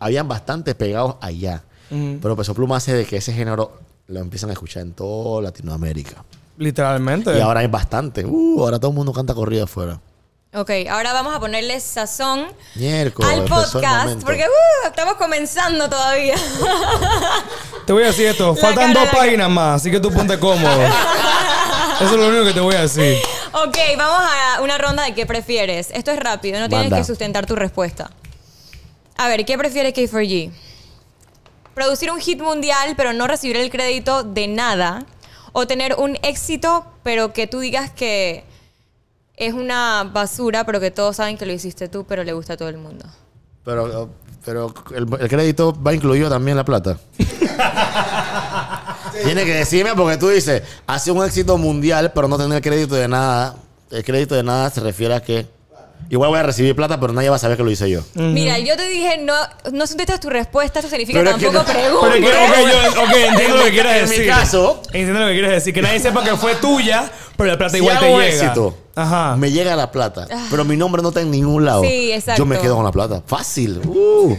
habían bastantes pegados allá. Pero Peso Pluma hace de que ese género lo empiezan a escuchar en toda Latinoamérica.
Literalmente.
Y ahora hay bastante. Uh, ahora todo el mundo canta corrido afuera.
Ok, ahora vamos a ponerle sazón
al podcast, porque
uh, estamos comenzando todavía.
Te voy a decir esto, faltan dos páginas más, así que tú ponte cómodo. Eso es lo único que te voy a decir.
Ok, vamos a una ronda de qué prefieres. Esto es rápido, no tienes que sustentar tu respuesta. A ver, ¿qué prefieres K4G? Producir un hit mundial, pero no recibir el crédito de nada o tener un éxito, pero que tú digas que es una basura, pero que todos saben que lo hiciste tú, pero le gusta a todo el mundo.
Pero, pero el, crédito va incluido también la plata. tiene que decirme porque tú dices, hace un éxito mundial, pero no tener crédito de nada. El crédito de nada se refiere a que Igual voy a recibir plata, pero nadie va a saber que lo hice yo. Mira,
yo te dije, no, no sentiste tu respuesta, eso significa tampoco preguntas ok, yo- entiendo lo que quieres En mi
caso- Entiendo lo que quieres decir. Que nadie sepa que fue tuya, pero la plata igual te llega. éxito,
Ajá. me llega la plata, ah. pero mi nombre no está en ningún lado. Sí, exacto. Yo me quedo con la plata. Fácil. Uh.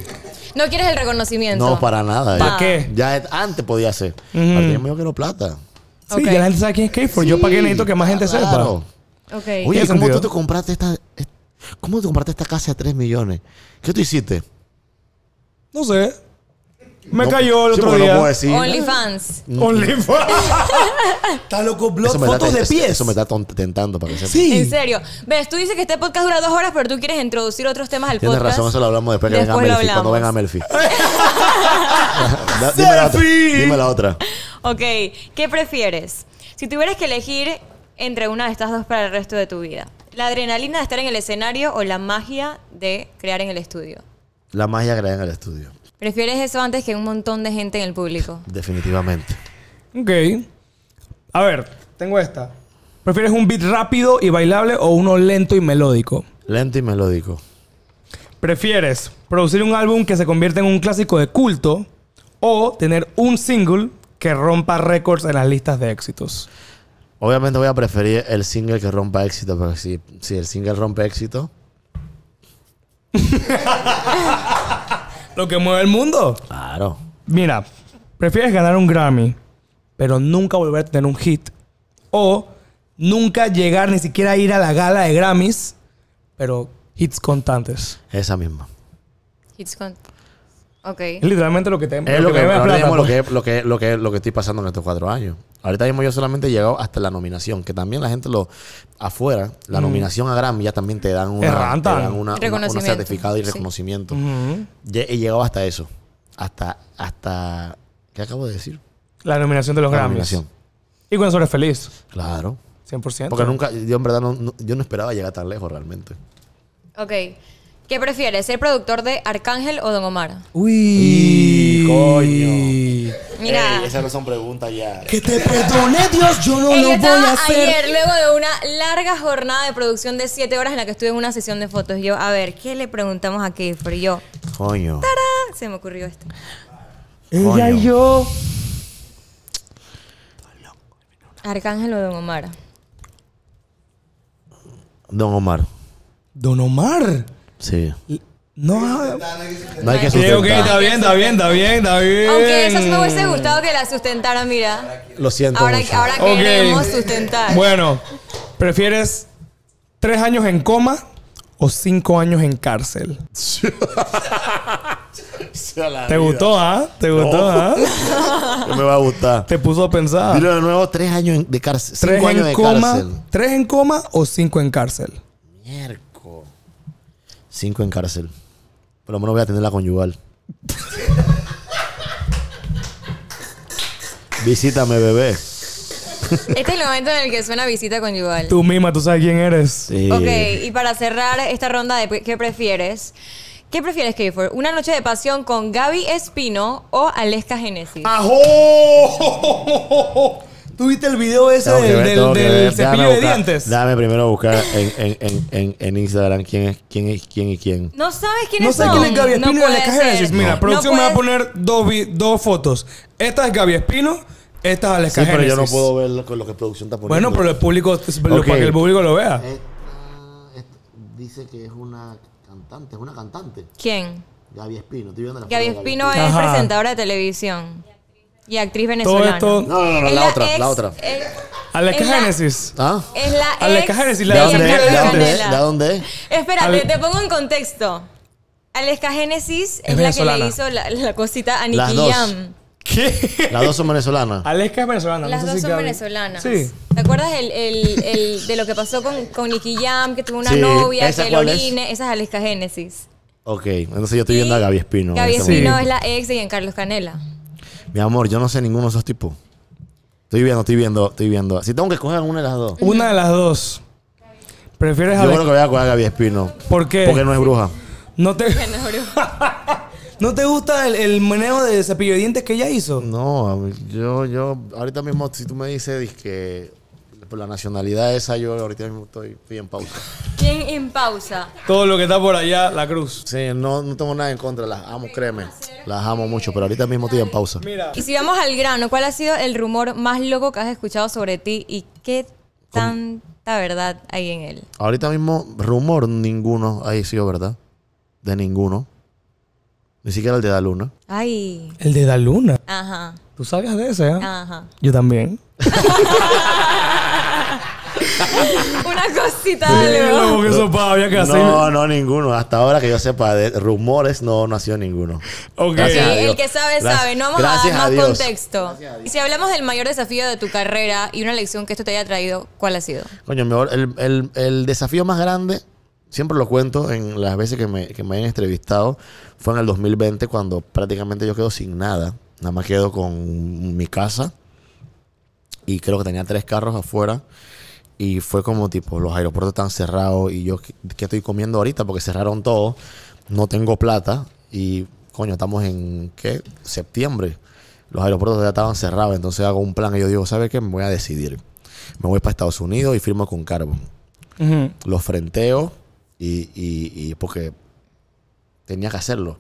No quieres el reconocimiento. no, para
nada. ¿Para qué? Ya antes podía ser. yo quiero plata. Sí, que ya la gente sabe quién es Clifford. Yo para qué necesito que más gente sepa.
Oye, ¿cómo tú te
compraste esta, ¿Cómo te compraste esta casa a 3 millones? ¿Qué tú hiciste?
No sé. Me cayó el otro día. No
OnlyFans.
Mm. OnlyFans. Está loco, blog, fotos de pies. Eso me
está tentando para que sepa. Sí. En
serio. Ves, tú dices que este podcast dura dos horas, pero tú quieres introducir otros temas al podcast. Tienes razón, eso lo
hablamos después que venga Melfi. Cuando venga Melfi. dime, dime la otra.
Ok, ¿qué prefieres? Si tuvieras que elegir entre una de estas dos para el resto de tu vida, ¿La adrenalina de estar en el escenario o la magia de crear en el estudio?
La magia de crear en el estudio.
¿Prefieres eso antes que un montón de gente en el público?
Definitivamente. Ok. A ver, tengo esta. ¿Prefieres un beat rápido y bailable o uno lento y melódico? Lento y melódico. ¿Prefieres producir un álbum que se convierta en un clásico de culto o tener un single que rompa récords en las listas de éxitos?
Obviamente voy a preferir el single que rompa éxito, Pero si, si el single rompe éxito.
Lo que mueve el mundo. Claro. Mira, prefieres ganar un Grammy, pero nunca volver a tener un hit. O nunca llegar ni siquiera a ir a la gala de Grammys, pero hits constantes. Esa misma.
Hits constantes. Es
literalmente lo que te Es lo
que, lo que estoy pasando en estos cuatro años. Ahorita mismo yo solamente he llegado hasta la nominación, que también la gente lo afuera, la mm. nominación a Grammy ya también te dan un certificado y reconocimiento. He llegado hasta eso, hasta hasta ¿qué acabo de decir?
La nominación de los Grammy Y cuando eso eres feliz.
Claro. 100%. Porque nunca yo en verdad no, yo no esperaba llegar tan lejos realmente.
Ok. ¿Qué prefieres, ser productor de Arcángel o Don Omar? Uy,
coño. Mira. esas no son preguntas ya. Que
te perdone Dios, yo no lo voy a hacer. Ayer, luego
de una larga jornada de producción de 7 horas en la que estuve en una sesión de fotos, yo, a ver, ¿qué le preguntamos a Kiefer? yo, coño. ¡Tarán! Se me ocurrió esto. Ella y yo. Arcángel o Don Omar.
Don Omar. Don Omar. Sí.
no, ah, no hay que sustentar. ok, está bien,
está bien, está bien, está bien. Aunque eso me hubiese gustado
que la sustentara, mira. Lo siento. Ahora, que ahora queremos sustentar. Bueno,
¿prefieres tres años en coma o cinco años en cárcel? ¿Te gustó, ah? ¿Te gustó, ¿eh? me va a gustar. Te puso a pensar. Dilo de nuevo, tres años de cárcel. tres años en coma, cárcel. ¿Tres en coma o cinco en cárcel? Mierda.
Cinco en cárcel. Por lo menos voy a tener la conyugal.
Visítame, bebé. Este
es el momento en el que suena visita conyugal. Tú
misma, tú sabes quién eres. Sí. Ok,
y para cerrar esta ronda de qué prefieres, ¿qué prefieres, Kayford? ¿Una noche de pasión con Gaby Espino o Aleska Genesis? ¡Ajo!
¿Tú viste el video ese
del, cepillo de
dientes? Dame primero a buscar en, en, en, en, Instagram quién es quién es quién y quién.
No sabes quién es. No sé quién es Gaby Espino no en la Mira, producción me va a
poner dos, dos fotos. Esta es Gaby Espino. Esta es Alex Sí, pero yo no puedo ver
lo, lo que producción está poniendo. Bueno, pero el público, para que el público lo vea. Esta, dice que es una cantante, es una cantante. ¿Quién? Gaby Espino. Estoy viendo la Gaby Espino es presentadora de
televisión. Y actriz venezolana. Todo esto. No, no, no, la, otra, la otra. Alexa Génesis.
¿Ah? Es la ex. Génesis, la ¿De dónde ¿De dónde
Espérate, te pongo en contexto. Alexa Génesis es, la que le hizo la, cosita a Nicky Jam.
¿Qué? Las dos son venezolanas.
Aleska es venezolana.
Las dos son venezolanas. Sí.
¿Te acuerdas de lo que pasó con, con Nicky Jam, que tuvo una novia, ¿Esa que lo es? Esa es Génesis.
Ok, entonces yo estoy viendo a Gaby Espino. Gaby Espino es
la ex de Carlos Canela.
Mi amor, yo no sé ninguno de esos tipos. Estoy viendo, estoy viendo, estoy viendo. Si tengo que escoger una
de las dos. Una de las dos. ¿Prefieres a Yo creo que voy
a coger a Gaby Espino. ¿Por qué? Porque no es bruja.
¿No te, ¿No te gusta el, el manejo de cepillo de dientes
que ella hizo? No, yo, yo, ahorita mismo, si tú me dices que por la nacionalidad esa, yo ahorita mismo estoy, bien en pausa.
¿Quién en pausa?
Todo lo que está por allá, la cruz. Sí, no, no tengo nada en contra, las amo, créeme. Las amo mucho, pero ahorita mismo estoy en pausa.
Mira. Y si vamos al grano, ¿cuál ha sido el rumor más loco que has escuchado sobre ti y qué tanta verdad hay en él?
Ahorita mismo, rumor ninguno ha sido verdad. De ninguno. Ni siquiera el de la luna
Ay. El de luna Ajá.
Tú sabías de
ese, ¿eh?
Ajá. Yo también.
Una cosita, No,
no, ninguno.
Hasta ahora que yo sepa de rumores, no, no ha sido ninguno. el que sabe, sabe. No vamos a dar más
contexto. Si hablamos del mayor desafío de tu carrera y una lección que esto te haya traído, ¿cuál ha sido?
Coño, el, desafío más grande, siempre lo cuento en las veces que me, que me han entrevistado, fue en el 2020 cuando prácticamente yo quedo sin nada. Nada más quedo con mi casa y creo que tenía tres carros afuera y fue como tipo, los aeropuertos están cerrados y yo, ¿qué estoy comiendo ahorita? Porque cerraron todo, no tengo plata y, coño, estamos en, ¿qué? Septiembre. Los aeropuertos ya estaban cerrados, entonces hago un plan y yo digo, ¿sabes qué? Me voy a decidir. Me voy para Estados Unidos y firmo con Carbon. Lo Los frenteo y, y, y porque tenía que hacerlo.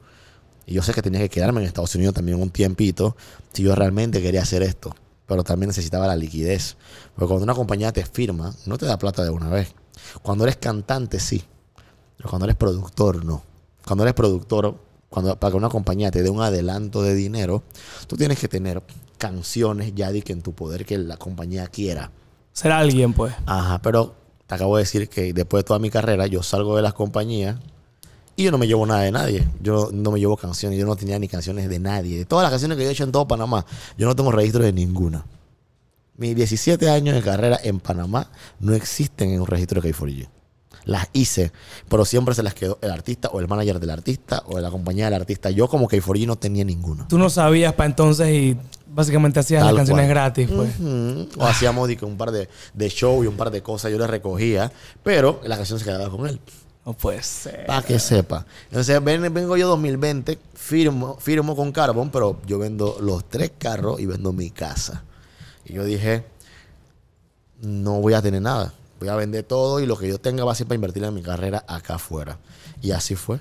Y yo sé que tenía que quedarme en Estados Unidos también un tiempito si yo realmente quería hacer esto pero también necesitaba la liquidez. Porque cuando una compañía te firma, no te da plata de una vez. Cuando eres cantante, sí. Pero cuando eres productor, no. Cuando eres productor, cuando, para que una compañía te dé un adelanto de dinero, tú tienes que tener canciones ya de que en tu poder que la compañía quiera. será alguien, pues. Ajá, pero te acabo de decir que después de toda mi carrera, yo salgo de las compañías y yo no me llevo nada de nadie. Yo no me llevo canciones. Yo no tenía ni canciones de nadie. De todas las canciones que yo he hecho en todo Panamá, yo no tengo registro de ninguna. Mis 17 años de carrera en Panamá no existen en un registro de K4G. Las hice, pero siempre se las quedó el artista o el manager del artista o de la compañía del artista. Yo como K4G no tenía ninguna.
Tú no sabías para entonces y básicamente hacías las canciones gratis, pues. O
hacíamos un par de, shows show y un par de cosas, yo las recogía, pero la canción se quedaba con él. No puede ser. Para que sepa. Entonces, vengo yo 2020, firmo, firmo con Carbon, pero yo vendo los tres carros y vendo mi casa. Y yo dije, no voy a tener nada. Voy a vender todo y lo que yo tenga va a ser para invertir en mi carrera acá afuera. Y así fue.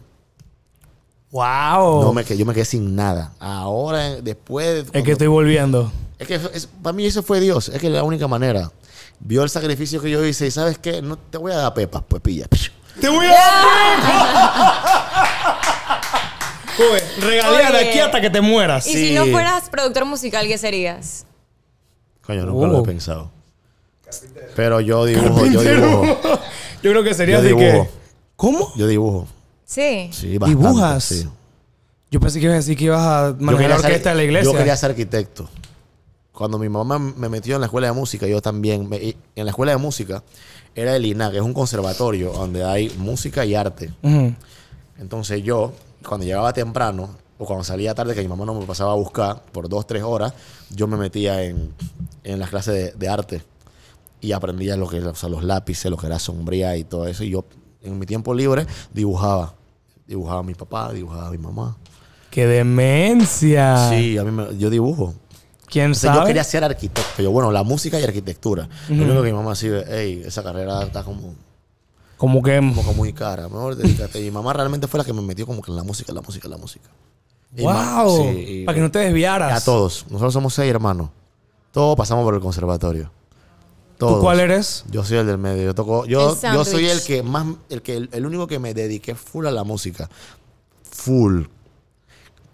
¡Wow! No, yo me quedé sin nada. Ahora, después... es que estoy volviendo. Es que para mí eso fue Dios. Es que la única manera. Vio el sacrificio que yo hice y ¿sabes qué? No te voy a dar pepas, pues pilla. ¡Te voy a dar de aquí hasta que te mueras. Y si no fueras
productor musical, ¿qué serías?
Coño, nunca lo he uh. pensado. Pero yo dibujo, yo dibujo.
Yo creo que sería que. ¿Cómo?
Yo dibujo.
Sí.
¿Dibujas? Yo pensé que ibas a decir que ibas a manejar la de la iglesia. Yo
quería ser arquitecto. Cuando mi mamá me metió en la escuela de música, yo también. en la escuela de música, era el que es un conservatorio donde hay música y arte. Entonces yo, cuando llegaba temprano, o cuando salía tarde, que mi mamá no me pasaba a buscar por dos, tres horas, yo me metía en, las clases de, arte y aprendía lo que, los lápices, lo que era sombría y todo eso. Y yo, en mi tiempo libre, dibujaba. Dibujaba a mi papá, dibujaba a mi mamá.
¡Qué demencia! Sí,
a mí yo dibujo. Yo quería ser arquitecto. Yo, bueno, la música y arquitectura. Lo único que mi mamá ha sido, hey, esa carrera está como... Como que... Como, muy cara. mi mamá realmente fue la que me metió como que en la música, la música, la música.
¡Wow! Para que no te desviaras. A
todos. Nosotros somos seis hermanos. Todos pasamos por el conservatorio. ¿Tú cuál eres? Yo soy el del medio. Yo toco, yo, yo soy el que más, el que el, único que me dediqué full a la música. Full.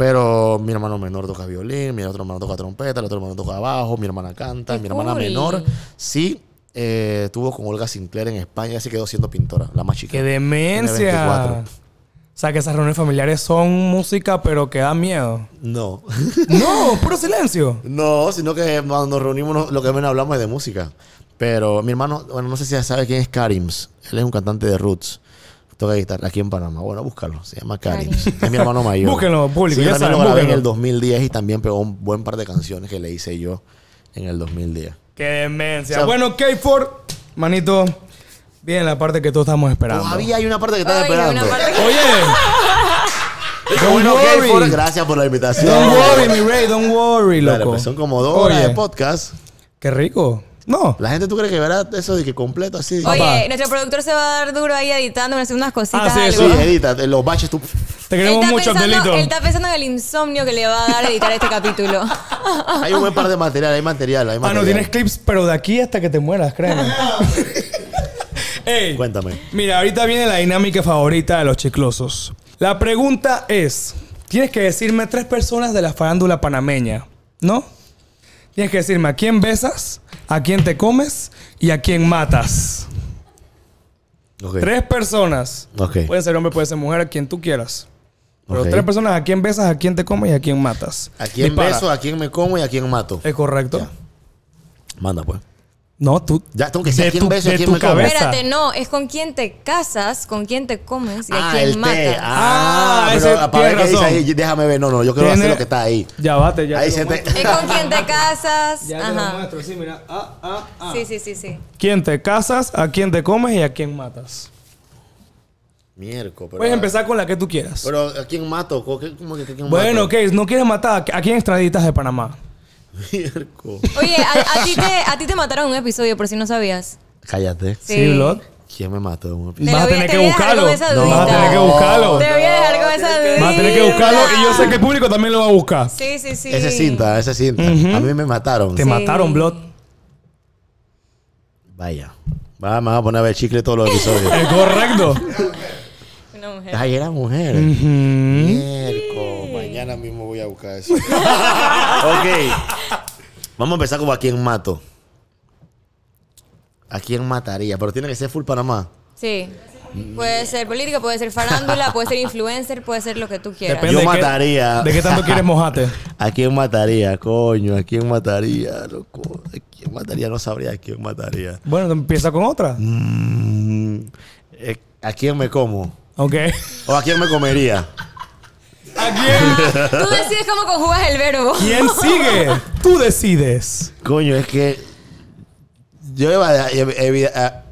Pero mi hermano menor toca violín, mi otro hermano toca trompeta, el otro hermano toca bajo, mi hermana canta, mi hermana menor sí eh, estuvo con Olga Sinclair en España y se quedó siendo pintora, la más chica. ¡Qué
demencia! O sea, que esas reuniones familiares son música, pero que da miedo. No. no,
puro silencio. No, sino que cuando nos reunimos, lo que menos hablamos es de música. Pero mi hermano, bueno, no sé si ya sabe quién es Karims. Él es un cantante de roots toca guitarra aquí en Panamá. Bueno, búscalo. Se llama Karin. Es mi hermano mayor. Búsquenlo, público. ya también lo grabé en el 2010 y también pegó un buen par de canciones que le hice yo en el 2010.
¡Qué demencia! bueno, K4, manito, Bien, la parte que todos estamos esperando. Todavía hay una parte que estás esperando.
Oye. bueno, K4, gracias por la invitación. Don't worry, mi rey, don't worry, loco. Pues, son como dos Oye. horas de podcast. Qué rico. No. La gente, ¿tú crees que verá eso de que completo así? Oye,
nuestro productor se va a dar duro ahí editando, unas cositas. Ah, sí, sí, edita,
los baches tú. Te queremos mucho, Angelito. Él está
pensando en el insomnio que le va a dar editar este capítulo. Hay un buen par
de material, hay material, hay Ah, no, tienes clips, pero de aquí hasta que te mueras, créeme. Cuéntame. Mira, ahorita viene la dinámica favorita de los chiclosos. La pregunta es: tienes que decirme tres personas de la farándula panameña, ¿no? Tienes que decirme a quién besas, a quién te comes y a quién matas. Tres personas. Puede ser hombre, puede ser mujer, a quien tú quieras. Pero tres personas, a quién besas, a quién te comes y a quién matas. A quién beso, a
quién me como y a quién mato. Es correcto. Manda pues. No, tú. Ya tengo que ser quién beso, quién me Espérate,
no, es con quién te casas, con quién te comes y a ah, quién matas.
Ah, ah ese pero, para ver ahí, déjame ver. No, no, yo quiero hacer lo que está ahí. Ya bate, ya. Es con quién te
casas. Ya Ajá. te lo muestro, sí, mira. Ah, ah, ah. Sí, sí, sí, sí.
¿Quién te casas, a quién te comes y a quién matas?
Mierco, pero Puedes empezar con la que tú quieras. Pero ¿a quién mato? ¿Cómo que, quién bueno, qué
ok, no quieres matar. ¿A quién extraditas de Panamá?
Mierco.
Oye, a, ti te, mataron un episodio, por si no sabías.
Cállate. Sí, Blot. ¿Quién me mató un episodio? Vas
a tener que buscarlo. Vas
a tener que buscarlo.
Te voy a
dejar con esa duda. Vas a tener que buscarlo y yo sé que el público también lo va a buscar. Sí, sí, sí. Ese cinta,
ese cinta. A mí me mataron. Te mataron, Blot. Vaya. Va, me vas a poner a ver chicle todos los episodios. es correcto. Una mujer. Ay, era mujer. Mierco. Mañana mismo voy a buscar eso. ok. Vamos a empezar como a quién mato. ¿A quién mataría? Pero tiene que ser full Panamá.
Sí. Puede ser política, puede ser farándula, puede ser influencer, puede ser lo que tú quieras. Yo mataría. De qué, tanto quieres
mojarte? ¿A quién mataría, coño? ¿A quién mataría, loco? ¿A quién mataría? No sabría a quién mataría.
Bueno, empieza con otra. Mm, eh, ¿A quién me como? Ok. ¿O
a quién me comería? ¿A quién? tú
decides cómo conjugas el verbo. ¿Quién sigue?
Tú decides. Coño, es que. Yo evitaría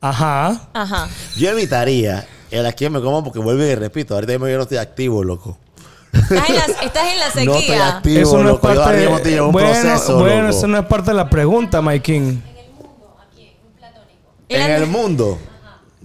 Ajá. Ajá. Yo evitaría el a quién me como porque vuelve y repito, ahorita mismo yo no estoy activo, loco. Estás
en la, sequía. No estoy
activo,
eso no loco. Es parte de, bueno, bueno no es parte de la pregunta, Mike. En el mundo, ¿a
Un platónico. En el mundo.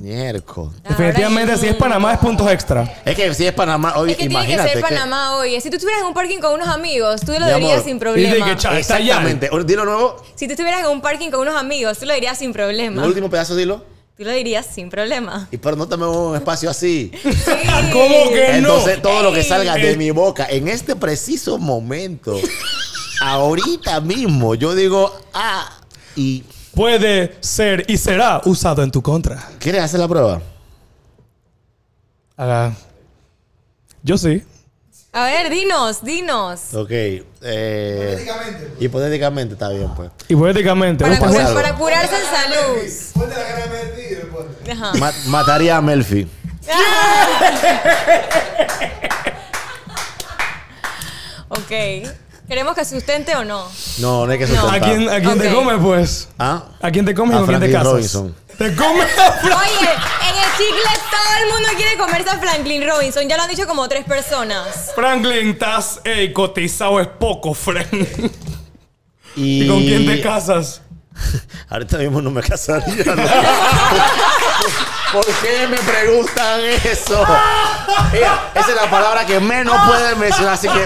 Mierco. Ah,
Definitivamente, si es
Panamá, es puntos extra. Es que si es Panamá hoy, Es que tiene que ser Panamá
hoy. Si tú estuvieras en un parking con unos amigos, tú lo dirías sin problema.
Exactamente. Dilo nuevo.
Si tú estuvieras en un parking con unos amigos, tú lo dirías sin problema. El último pedazo, dilo. Tú lo dirías sin problema.
Y pero no te un espacio así. ¿Cómo que no? Entonces, todo lo que salga de mi boca en este preciso momento, ahorita mismo, yo digo, ah, y
puede ser y será usado en tu contra. ¿Quieres hacer la prueba? Haga. Yo sí.
A ver, dinos, dinos.
Ok. Eh, hipotéticamente. Pues. hipotéticamente. está bien, pues.
Hipotéticamente, Para,
para
curarse en salud. Ponte la cara de
mataría a Melfi.
Ok. ¿Queremos que sustente o no?
No, no hay que sustentar. ¿A quién, a quién te comes, pues? ¿Ah? ¿A quién te comes y A con quién te Franklin casas? Robinson.
¿Te comes a Oye, en el chicle todo el mundo quiere comerse a Franklin Robinson. Ya lo han dicho como tres personas.
Franklin? Estás cotizado, es poco, friend. ¿Y con quién te casas?
Ahorita mismo no me casaría.
¿Por qué me preguntan
eso? esa es la palabra que menos pueden mencionar, así que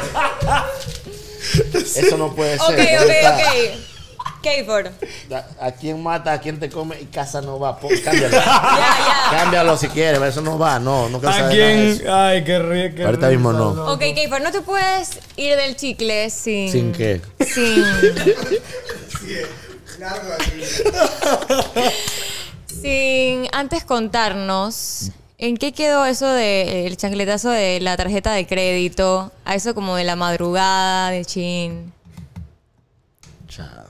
Eso no puede ser. Ok, ok,
ok. k
A, quién mata, a quién te come y casa no va. Pon, cámbialo. Cámbialo si quieres, eso no va, no, no casa ¿A quién?
Ay, qué rico. Ahorita mismo no.
no. Ok, k no te puedes ir del chicle sin. ¿Sin qué? Sin. sin antes contarnos ¿En qué quedó eso del eh, chancletazo de la tarjeta de crédito? A eso como de la madrugada, de chin. Chao.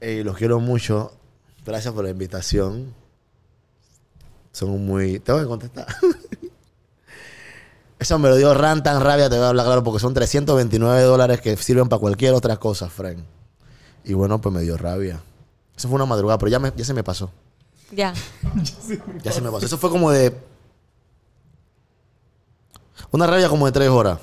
los quiero mucho. Gracias por la invitación. Son muy. Te voy contestar. Eso me lo dio ran rabia, te voy a hablar claro, porque son 329 dólares que sirven para cualquier otra cosa, Frank. Y bueno, pues me dio rabia. Eso fue una madrugada, pero ya, ya se me pasó.
Ya. ya se me pasó. Eso
fue como de. Una rabia como de tres horas.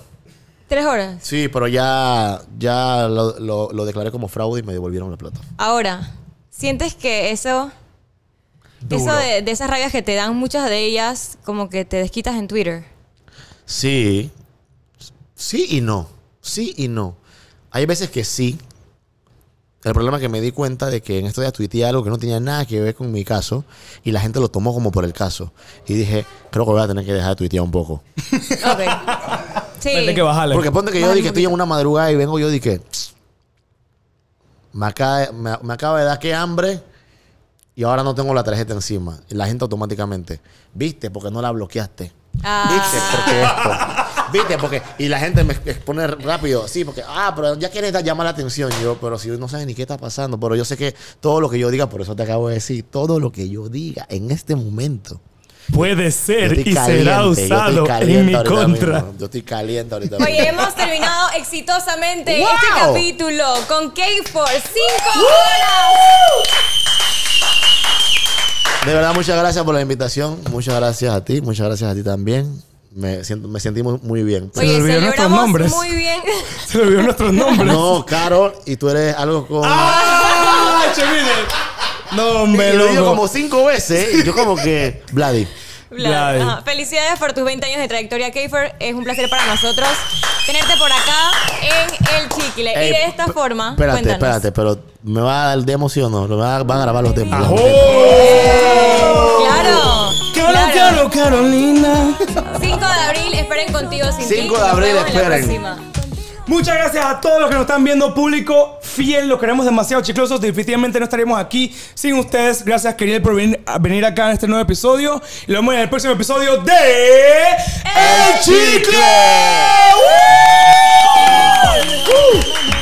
¿Tres horas? Sí, pero ya, ya lo, declaré como fraude y me devolvieron la plata.
Ahora, ¿sientes que eso. Eso de, de, esas rabias que te dan muchas de ellas, como que te desquitas en Twitter.
Sí. Sí y no. Sí y no. Hay veces que sí, el problema es que me di cuenta de que en estos días tuiteé algo que no tenía nada que ver con mi caso y la gente lo tomó como por el caso. Y dije, creo que voy a tener que dejar de tuitear un poco.
Sí. Porque ponte que yo dije, estoy en
una madrugada y vengo yo dije, me acaba, me, de dar que hambre y ahora no tengo la tarjeta encima. Y la gente automáticamente, viste, porque no la bloqueaste. Ah. Viste, porque Viste, porque. Y la gente me expone rápido. Sí, porque. Ah, pero ya quieres llamar la atención. Yo, pero si no sabes ni qué está pasando. Pero yo sé que todo lo que yo diga, por eso te acabo de decir, todo lo que yo diga en este momento. Puede ser y será usado en mi contra. Yo estoy caliente ahorita. Oye,
hemos terminado exitosamente este capítulo con K-Force. ¡Cinco
De verdad, muchas gracias por la invitación. Muchas gracias a ti. Muchas gracias a ti también. Me, siento, me sentimos muy bien. se le olvidaron nuestros nombres. Muy
bien. Se le olvidaron nuestros nombres. No,
Carol, y tú eres algo con.
¡Ah! ah.
no, me lo digo como cinco veces. Y yo, como que. Vladi.
Vladi Felicidades por tus 20 años de trayectoria, Kafer. Es un placer para nosotros tenerte por acá en el chicle. y eh, de esta forma. Espérate, espérate,
pero ¿me va a dar el demo o no? ¿Lo va, van a grabar los demos?
¡Claro! ¡Claro, claro, Carolina! 5 de abril, esperen contigo sin 5 de abril, esperen.
Muchas gracias a todos los que nos están viendo, público fiel, los queremos demasiado chiclosos, definitivamente no estaremos aquí sin ustedes. Gracias, quería por venir, venir acá en este nuevo episodio. Y lo vemos en el próximo episodio de... ¡El, Chicle!
¡Uh! ¡Uh!